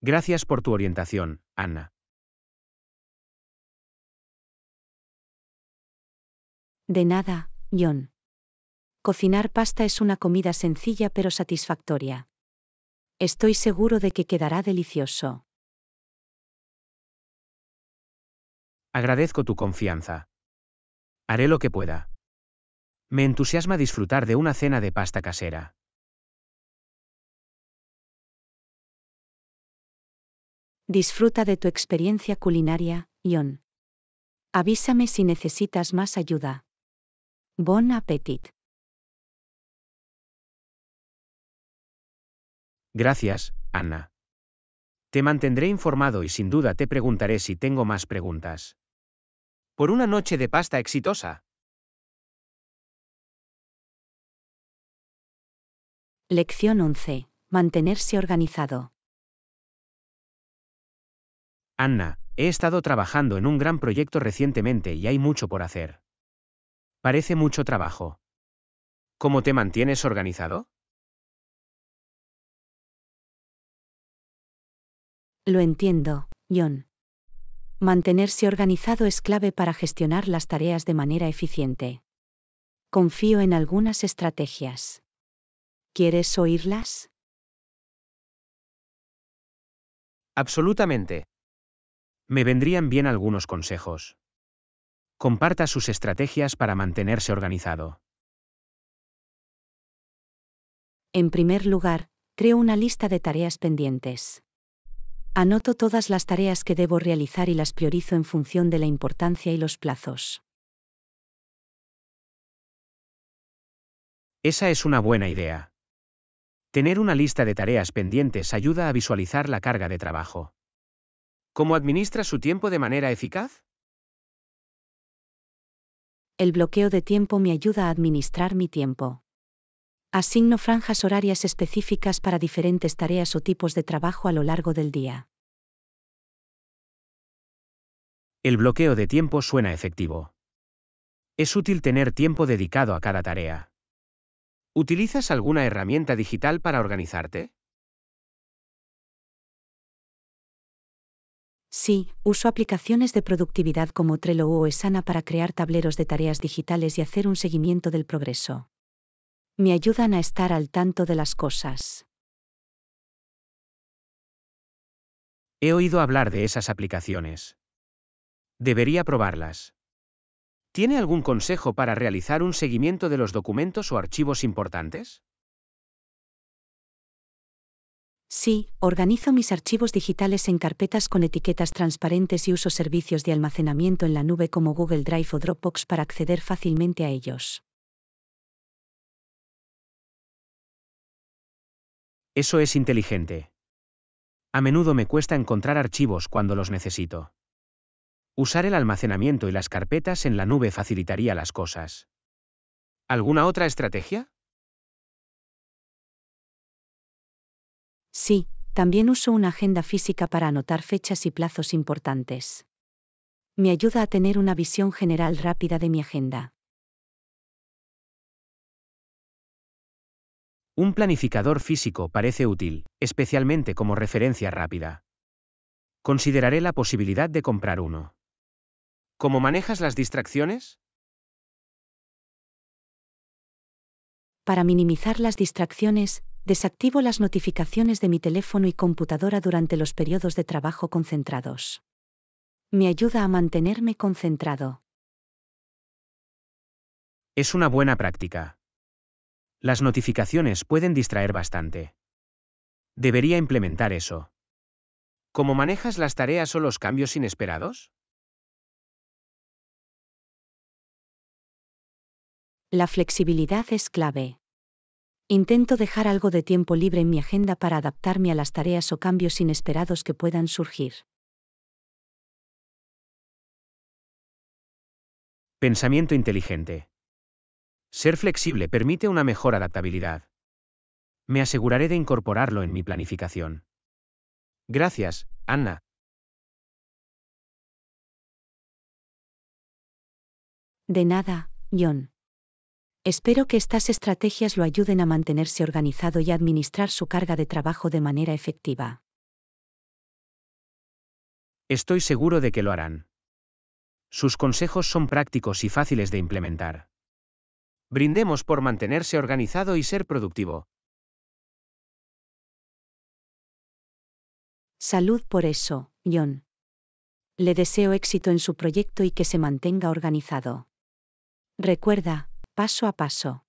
Gracias por tu orientación, Anna. De nada, John. Cocinar pasta es una comida sencilla pero satisfactoria. Estoy seguro de que quedará delicioso. Agradezco tu confianza. Haré lo que pueda. Me entusiasma disfrutar de una cena de pasta casera. Disfruta de tu experiencia culinaria, Ion. Avísame si necesitas más ayuda. Bon appetit. Gracias, Ana. Te mantendré informado y sin duda te preguntaré si tengo más preguntas. Por una noche de pasta exitosa. Lección 11. Mantenerse organizado. Anna, he estado trabajando en un gran proyecto recientemente y hay mucho por hacer. Parece mucho trabajo. ¿Cómo te mantienes organizado? Lo entiendo, John. Mantenerse organizado es clave para gestionar las tareas de manera eficiente. Confío en algunas estrategias. ¿Quieres oírlas? Absolutamente. Me vendrían bien algunos consejos. Comparta sus estrategias para mantenerse organizado. En primer lugar, creo una lista de tareas pendientes. Anoto todas las tareas que debo realizar y las priorizo en función de la importancia y los plazos. Esa es una buena idea. Tener una lista de tareas pendientes ayuda a visualizar la carga de trabajo. ¿Cómo administra su tiempo de manera eficaz? El bloqueo de tiempo me ayuda a administrar mi tiempo. Asigno franjas horarias específicas para diferentes tareas o tipos de trabajo a lo largo del día. El bloqueo de tiempo suena efectivo. Es útil tener tiempo dedicado a cada tarea. ¿Utilizas alguna herramienta digital para organizarte? Sí, uso aplicaciones de productividad como Trello o Esana para crear tableros de tareas digitales y hacer un seguimiento del progreso me ayudan a estar al tanto de las cosas. He oído hablar de esas aplicaciones. Debería probarlas. ¿Tiene algún consejo para realizar un seguimiento de los documentos o archivos importantes? Sí, organizo mis archivos digitales en carpetas con etiquetas transparentes y uso servicios de almacenamiento en la nube como Google Drive o Dropbox para acceder fácilmente a ellos. Eso es inteligente. A menudo me cuesta encontrar archivos cuando los necesito. Usar el almacenamiento y las carpetas en la nube facilitaría las cosas. ¿Alguna otra estrategia? Sí, también uso una agenda física para anotar fechas y plazos importantes. Me ayuda a tener una visión general rápida de mi agenda. Un planificador físico parece útil, especialmente como referencia rápida. Consideraré la posibilidad de comprar uno. ¿Cómo manejas las distracciones? Para minimizar las distracciones, desactivo las notificaciones de mi teléfono y computadora durante los periodos de trabajo concentrados. Me ayuda a mantenerme concentrado. Es una buena práctica. Las notificaciones pueden distraer bastante. Debería implementar eso. ¿Cómo manejas las tareas o los cambios inesperados? La flexibilidad es clave. Intento dejar algo de tiempo libre en mi agenda para adaptarme a las tareas o cambios inesperados que puedan surgir. Pensamiento inteligente. Ser flexible permite una mejor adaptabilidad. Me aseguraré de incorporarlo en mi planificación. Gracias, Anna. De nada, John. Espero que estas estrategias lo ayuden a mantenerse organizado y administrar su carga de trabajo de manera efectiva. Estoy seguro de que lo harán. Sus consejos son prácticos y fáciles de implementar. Brindemos por mantenerse organizado y ser productivo. Salud por eso, John. Le deseo éxito en su proyecto y que se mantenga organizado. Recuerda, paso a paso.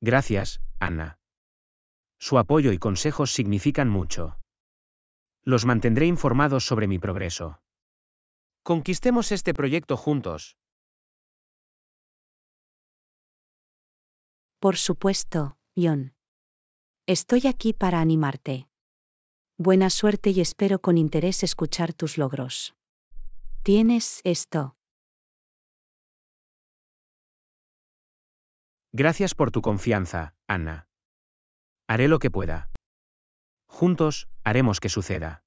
Gracias, Ana. Su apoyo y consejos significan mucho. Los mantendré informados sobre mi progreso. Conquistemos este proyecto juntos. Por supuesto, John. Estoy aquí para animarte. Buena suerte y espero con interés escuchar tus logros. Tienes esto. Gracias por tu confianza, Ana. Haré lo que pueda. Juntos, haremos que suceda.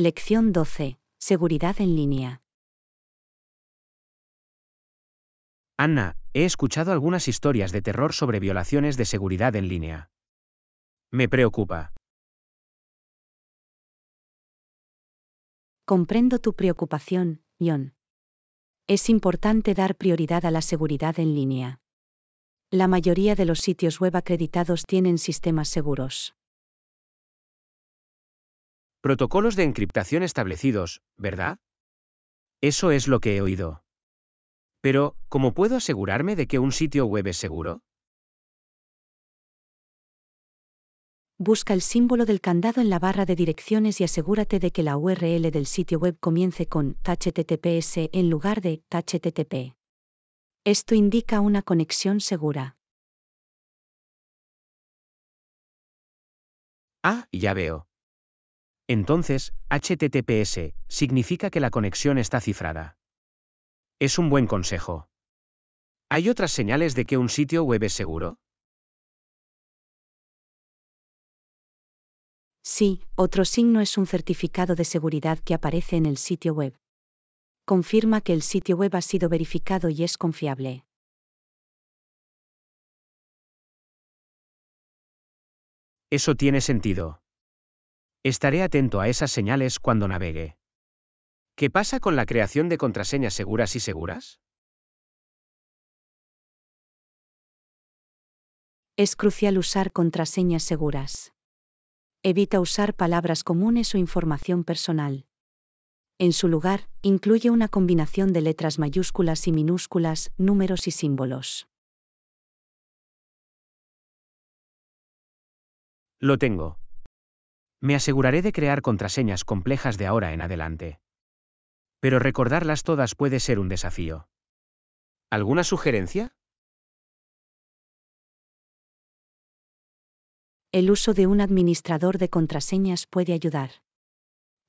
Lección 12. Seguridad en línea. Ana, he escuchado algunas historias de terror sobre violaciones de seguridad en línea. Me preocupa. Comprendo tu preocupación, John. Es importante dar prioridad a la seguridad en línea. La mayoría de los sitios web acreditados tienen sistemas seguros. Protocolos de encriptación establecidos, ¿verdad? Eso es lo que he oído. Pero, ¿cómo puedo asegurarme de que un sitio web es seguro? Busca el símbolo del candado en la barra de direcciones y asegúrate de que la URL del sitio web comience con https en lugar de http. Esto indica una conexión segura. Ah, ya veo. Entonces, HTTPS significa que la conexión está cifrada. Es un buen consejo. ¿Hay otras señales de que un sitio web es seguro? Sí, otro signo es un certificado de seguridad que aparece en el sitio web. Confirma que el sitio web ha sido verificado y es confiable. Eso tiene sentido. Estaré atento a esas señales cuando navegue. ¿Qué pasa con la creación de contraseñas seguras y seguras? Es crucial usar contraseñas seguras. Evita usar palabras comunes o información personal. En su lugar, incluye una combinación de letras mayúsculas y minúsculas, números y símbolos. Lo tengo. Me aseguraré de crear contraseñas complejas de ahora en adelante. Pero recordarlas todas puede ser un desafío. ¿Alguna sugerencia? El uso de un administrador de contraseñas puede ayudar.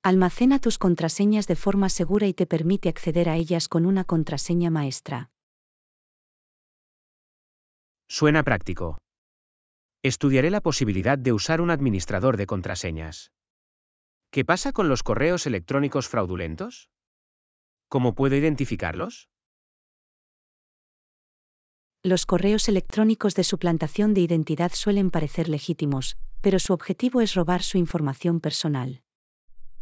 Almacena tus contraseñas de forma segura y te permite acceder a ellas con una contraseña maestra. Suena práctico. Estudiaré la posibilidad de usar un administrador de contraseñas. ¿Qué pasa con los correos electrónicos fraudulentos? ¿Cómo puedo identificarlos? Los correos electrónicos de suplantación de identidad suelen parecer legítimos, pero su objetivo es robar su información personal.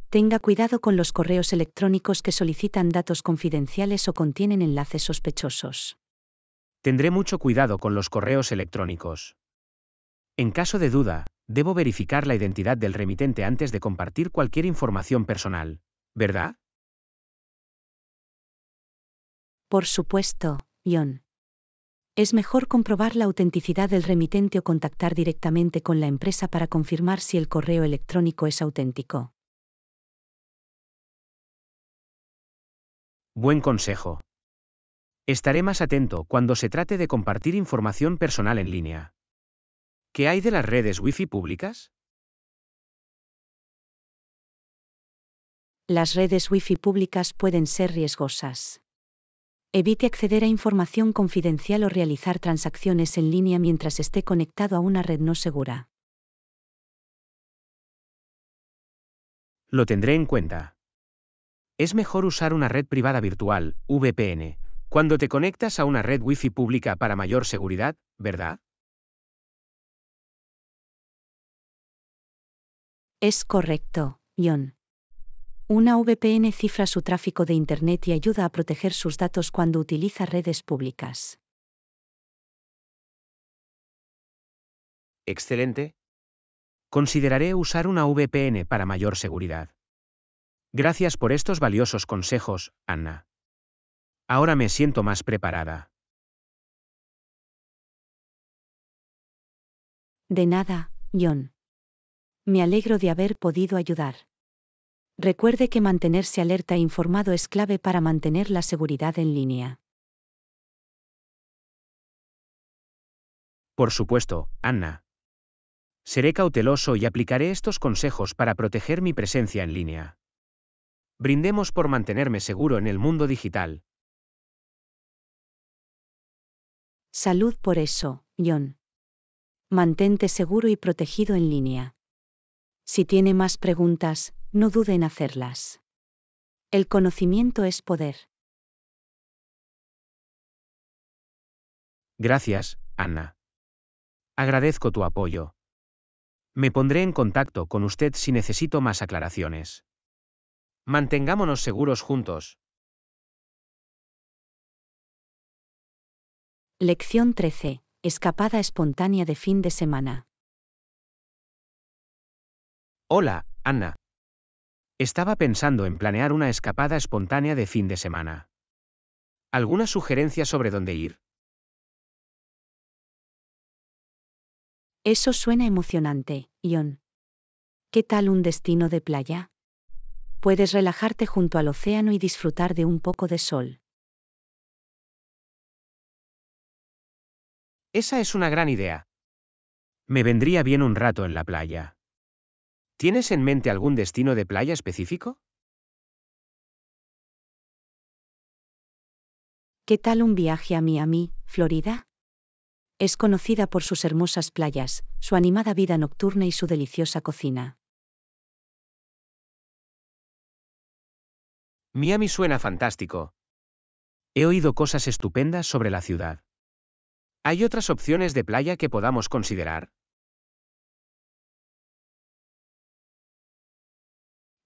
Tenga cuidado con los correos electrónicos que solicitan datos confidenciales o contienen enlaces sospechosos. Tendré mucho cuidado con los correos electrónicos. En caso de duda, debo verificar la identidad del remitente antes de compartir cualquier información personal, ¿verdad? Por supuesto, John. Es mejor comprobar la autenticidad del remitente o contactar directamente con la empresa para confirmar si el correo electrónico es auténtico. Buen consejo. Estaré más atento cuando se trate de compartir información personal en línea. ¿Qué hay de las redes wifi públicas? Las redes wifi públicas pueden ser riesgosas. Evite acceder a información confidencial o realizar transacciones en línea mientras esté conectado a una red no segura. Lo tendré en cuenta. Es mejor usar una red privada virtual, VPN, cuando te conectas a una red wifi pública para mayor seguridad, ¿verdad? Es correcto, John. Una VPN cifra su tráfico de Internet y ayuda a proteger sus datos cuando utiliza redes públicas. Excelente. Consideraré usar una VPN para mayor seguridad. Gracias por estos valiosos consejos, Anna. Ahora me siento más preparada. De nada, John me alegro de haber podido ayudar. Recuerde que mantenerse alerta e informado es clave para mantener la seguridad en línea. Por supuesto, Anna. Seré cauteloso y aplicaré estos consejos para proteger mi presencia en línea. Brindemos por mantenerme seguro en el mundo digital. Salud por eso, John. Mantente seguro y protegido en línea. Si tiene más preguntas, no dude en hacerlas. El conocimiento es poder. Gracias, Ana. Agradezco tu apoyo. Me pondré en contacto con usted si necesito más aclaraciones. Mantengámonos seguros juntos. Lección 13. Escapada espontánea de fin de semana. Hola, Ana. Estaba pensando en planear una escapada espontánea de fin de semana. ¿Alguna sugerencia sobre dónde ir? Eso suena emocionante, Ion. ¿Qué tal un destino de playa? Puedes relajarte junto al océano y disfrutar de un poco de sol. Esa es una gran idea. Me vendría bien un rato en la playa. ¿Tienes en mente algún destino de playa específico? ¿Qué tal un viaje a Miami, Florida? Es conocida por sus hermosas playas, su animada vida nocturna y su deliciosa cocina. Miami suena fantástico. He oído cosas estupendas sobre la ciudad. ¿Hay otras opciones de playa que podamos considerar?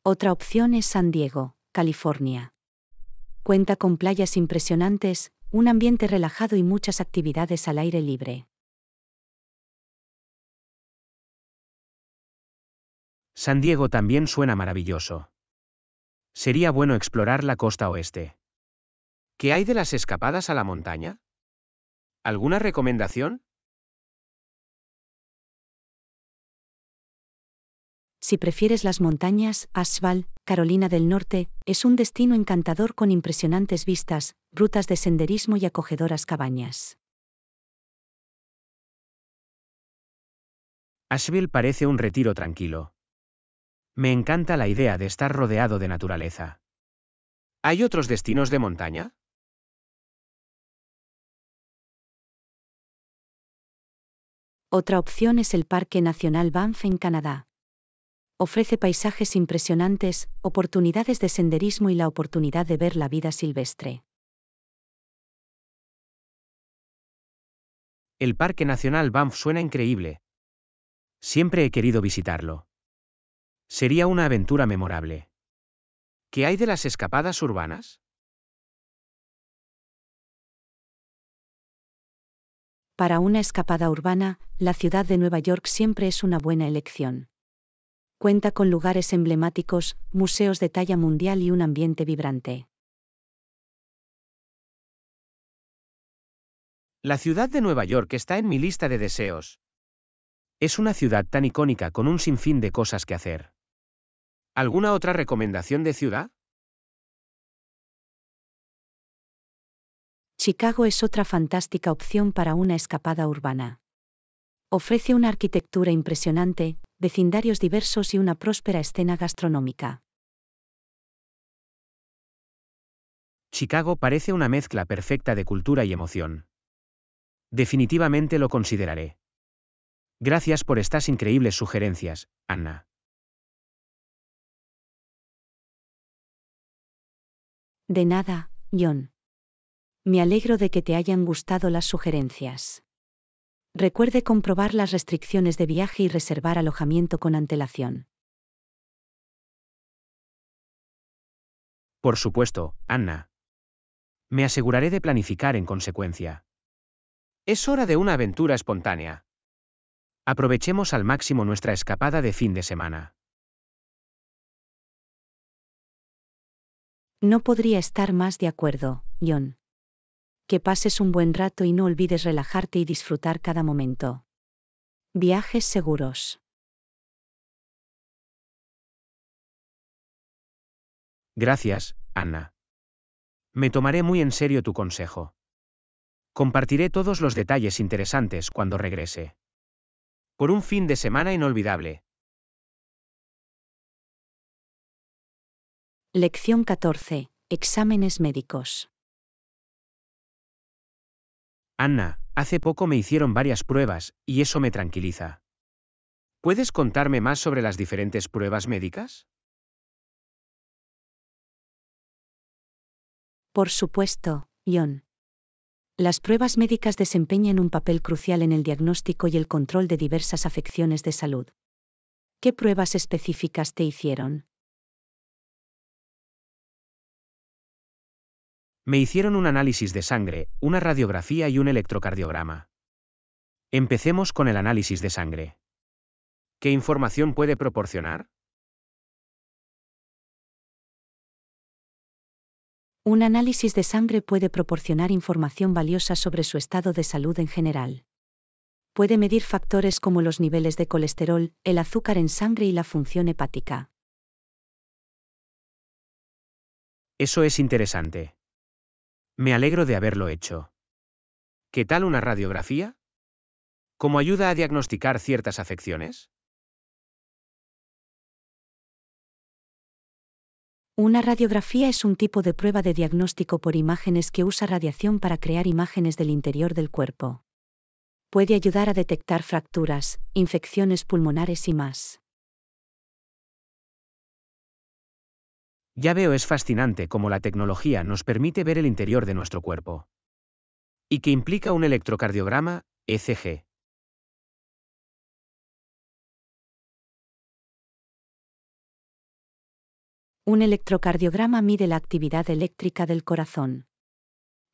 Otra opción es San Diego, California. Cuenta con playas impresionantes, un ambiente relajado y muchas actividades al aire libre. San Diego también suena maravilloso. Sería bueno explorar la costa oeste. ¿Qué hay de las escapadas a la montaña? ¿Alguna recomendación? si prefieres las montañas, Asheville, Carolina del Norte, es un destino encantador con impresionantes vistas, rutas de senderismo y acogedoras cabañas. Asheville parece un retiro tranquilo. Me encanta la idea de estar rodeado de naturaleza. ¿Hay otros destinos de montaña? Otra opción es el Parque Nacional Banff en Canadá ofrece paisajes impresionantes, oportunidades de senderismo y la oportunidad de ver la vida silvestre. El Parque Nacional Banff suena increíble. Siempre he querido visitarlo. Sería una aventura memorable. ¿Qué hay de las escapadas urbanas? Para una escapada urbana, la ciudad de Nueva York siempre es una buena elección. Cuenta con lugares emblemáticos, museos de talla mundial y un ambiente vibrante. La ciudad de Nueva York está en mi lista de deseos. Es una ciudad tan icónica con un sinfín de cosas que hacer. ¿Alguna otra recomendación de ciudad? Chicago es otra fantástica opción para una escapada urbana. Ofrece una arquitectura impresionante, vecindarios diversos y una próspera escena gastronómica. Chicago parece una mezcla perfecta de cultura y emoción. Definitivamente lo consideraré. Gracias por estas increíbles sugerencias, Anna. De nada, John. Me alegro de que te hayan gustado las sugerencias. Recuerde comprobar las restricciones de viaje y reservar alojamiento con antelación. Por supuesto, Anna. Me aseguraré de planificar en consecuencia. Es hora de una aventura espontánea. Aprovechemos al máximo nuestra escapada de fin de semana. No podría estar más de acuerdo, John que pases un buen rato y no olvides relajarte y disfrutar cada momento. Viajes seguros. Gracias, Ana. Me tomaré muy en serio tu consejo. Compartiré todos los detalles interesantes cuando regrese. Por un fin de semana inolvidable. Lección 14. Exámenes médicos. Anna, hace poco me hicieron varias pruebas, y eso me tranquiliza. ¿Puedes contarme más sobre las diferentes pruebas médicas? Por supuesto, John. Las pruebas médicas desempeñan un papel crucial en el diagnóstico y el control de diversas afecciones de salud. ¿Qué pruebas específicas te hicieron? Me hicieron un análisis de sangre, una radiografía y un electrocardiograma. Empecemos con el análisis de sangre. ¿Qué información puede proporcionar? Un análisis de sangre puede proporcionar información valiosa sobre su estado de salud en general. Puede medir factores como los niveles de colesterol, el azúcar en sangre y la función hepática. Eso es interesante. Me alegro de haberlo hecho. ¿Qué tal una radiografía? ¿Cómo ayuda a diagnosticar ciertas afecciones? Una radiografía es un tipo de prueba de diagnóstico por imágenes que usa radiación para crear imágenes del interior del cuerpo. Puede ayudar a detectar fracturas, infecciones pulmonares y más. Ya veo es fascinante cómo la tecnología nos permite ver el interior de nuestro cuerpo. Y que implica un electrocardiograma, ECG. Un electrocardiograma mide la actividad eléctrica del corazón.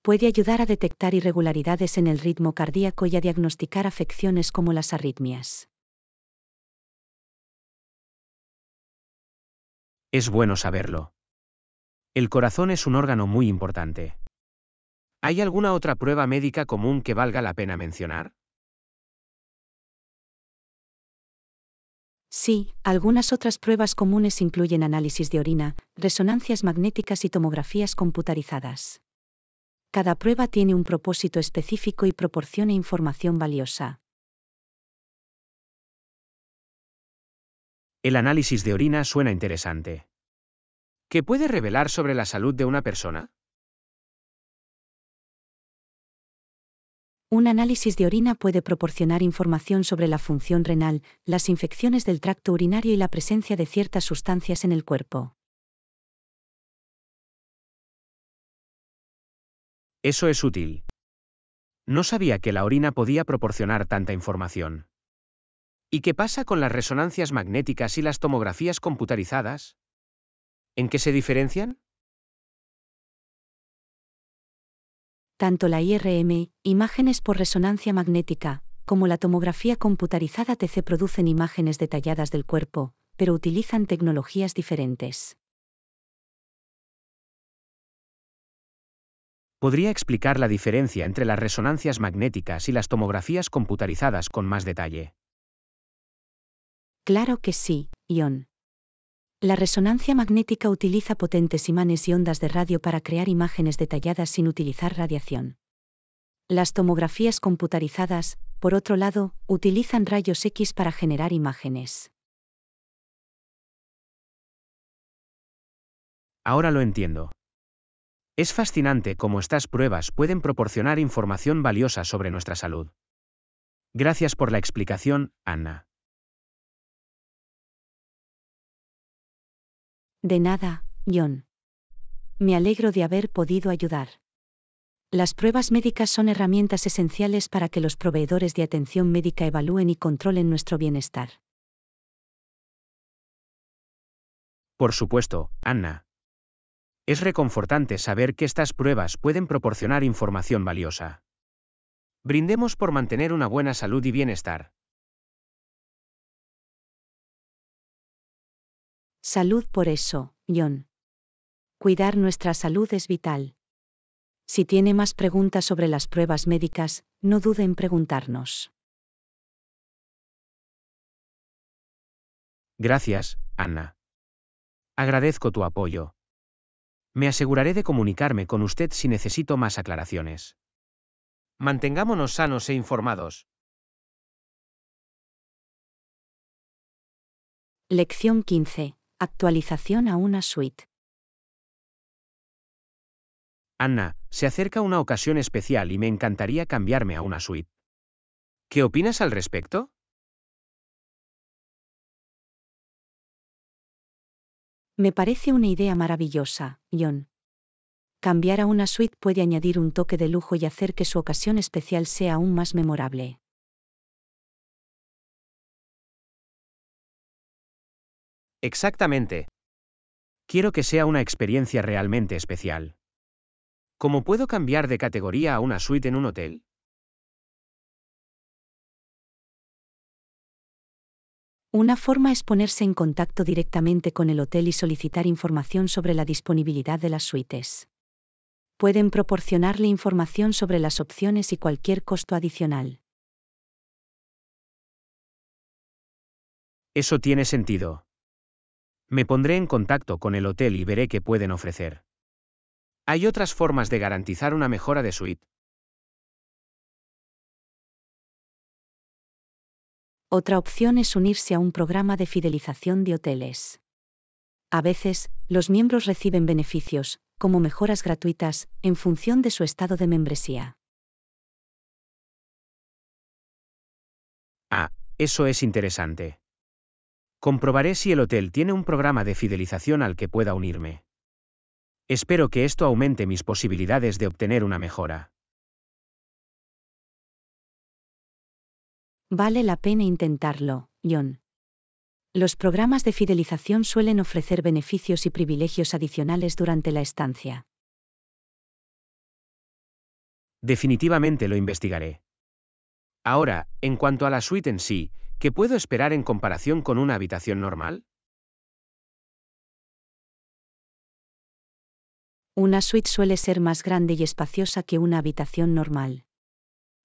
Puede ayudar a detectar irregularidades en el ritmo cardíaco y a diagnosticar afecciones como las arritmias. Es bueno saberlo. El corazón es un órgano muy importante. ¿Hay alguna otra prueba médica común que valga la pena mencionar? Sí, algunas otras pruebas comunes incluyen análisis de orina, resonancias magnéticas y tomografías computarizadas. Cada prueba tiene un propósito específico y proporciona información valiosa. El análisis de orina suena interesante. ¿Qué puede revelar sobre la salud de una persona? Un análisis de orina puede proporcionar información sobre la función renal, las infecciones del tracto urinario y la presencia de ciertas sustancias en el cuerpo. Eso es útil. No sabía que la orina podía proporcionar tanta información. ¿Y qué pasa con las resonancias magnéticas y las tomografías computarizadas? ¿En qué se diferencian? Tanto la IRM, imágenes por resonancia magnética, como la tomografía computarizada TC producen imágenes detalladas del cuerpo, pero utilizan tecnologías diferentes. podría explicar la diferencia entre las resonancias magnéticas y las tomografías computarizadas con más detalle. Claro que sí, Ion. La resonancia magnética utiliza potentes imanes y ondas de radio para crear imágenes detalladas sin utilizar radiación. Las tomografías computarizadas, por otro lado, utilizan rayos X para generar imágenes. Ahora lo entiendo. Es fascinante cómo estas pruebas pueden proporcionar información valiosa sobre nuestra salud. Gracias por la explicación, Ana. De nada, John. Me alegro de haber podido ayudar. Las pruebas médicas son herramientas esenciales para que los proveedores de atención médica evalúen y controlen nuestro bienestar. Por supuesto, Anna. Es reconfortante saber que estas pruebas pueden proporcionar información valiosa. Brindemos por mantener una buena salud y bienestar. Salud por eso, John. Cuidar nuestra salud es vital. Si tiene más preguntas sobre las pruebas médicas, no dude en preguntarnos. Gracias, Ana. Agradezco tu apoyo. Me aseguraré de comunicarme con usted si necesito más aclaraciones. Mantengámonos sanos e informados. Lección 15. Actualización a una suite. Anna, se acerca una ocasión especial y me encantaría cambiarme a una suite. ¿Qué opinas al respecto? Me parece una idea maravillosa, John. Cambiar a una suite puede añadir un toque de lujo y hacer que su ocasión especial sea aún más memorable. Exactamente. Quiero que sea una experiencia realmente especial. ¿Cómo puedo cambiar de categoría a una suite en un hotel? Una forma es ponerse en contacto directamente con el hotel y solicitar información sobre la disponibilidad de las suites. Pueden proporcionarle información sobre las opciones y cualquier costo adicional. Eso tiene sentido. Me pondré en contacto con el hotel y veré qué pueden ofrecer. Hay otras formas de garantizar una mejora de suite. Otra opción es unirse a un programa de fidelización de hoteles. A veces, los miembros reciben beneficios, como mejoras gratuitas, en función de su estado de membresía. Ah, eso es interesante. Comprobaré si el hotel tiene un programa de fidelización al que pueda unirme. Espero que esto aumente mis posibilidades de obtener una mejora. Vale la pena intentarlo, John. Los programas de fidelización suelen ofrecer beneficios y privilegios adicionales durante la estancia. Definitivamente lo investigaré. Ahora, en cuanto a la suite en sí, ¿Qué puedo esperar en comparación con una habitación normal? Una suite suele ser más grande y espaciosa que una habitación normal.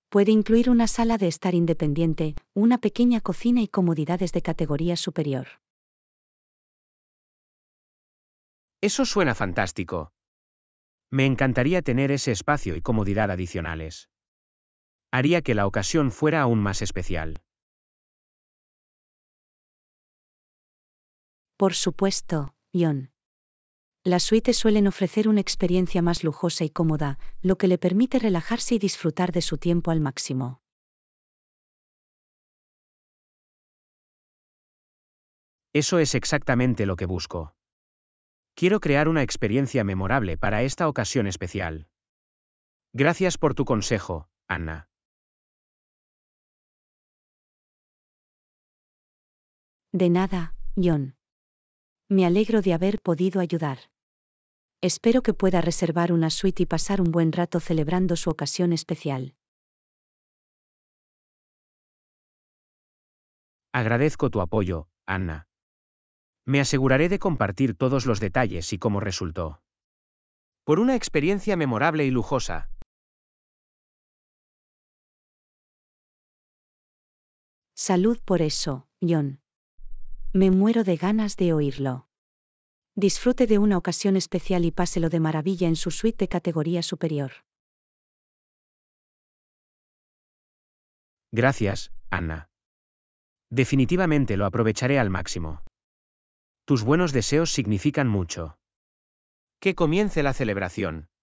Puede incluir una sala de estar independiente, una pequeña cocina y comodidades de categoría superior. Eso suena fantástico. Me encantaría tener ese espacio y comodidad adicionales. Haría que la ocasión fuera aún más especial. Por supuesto, John. Las suites suelen ofrecer una experiencia más lujosa y cómoda, lo que le permite relajarse y disfrutar de su tiempo al máximo. Eso es exactamente lo que busco. Quiero crear una experiencia memorable para esta ocasión especial. Gracias por tu consejo, Anna. De nada, John. Me alegro de haber podido ayudar. Espero que pueda reservar una suite y pasar un buen rato celebrando su ocasión especial. Agradezco tu apoyo, Anna. Me aseguraré de compartir todos los detalles y cómo resultó. Por una experiencia memorable y lujosa. Salud por eso, John. Me muero de ganas de oírlo. Disfrute de una ocasión especial y páselo de maravilla en su suite de categoría superior. Gracias, Anna. Definitivamente lo aprovecharé al máximo. Tus buenos deseos significan mucho. Que comience la celebración.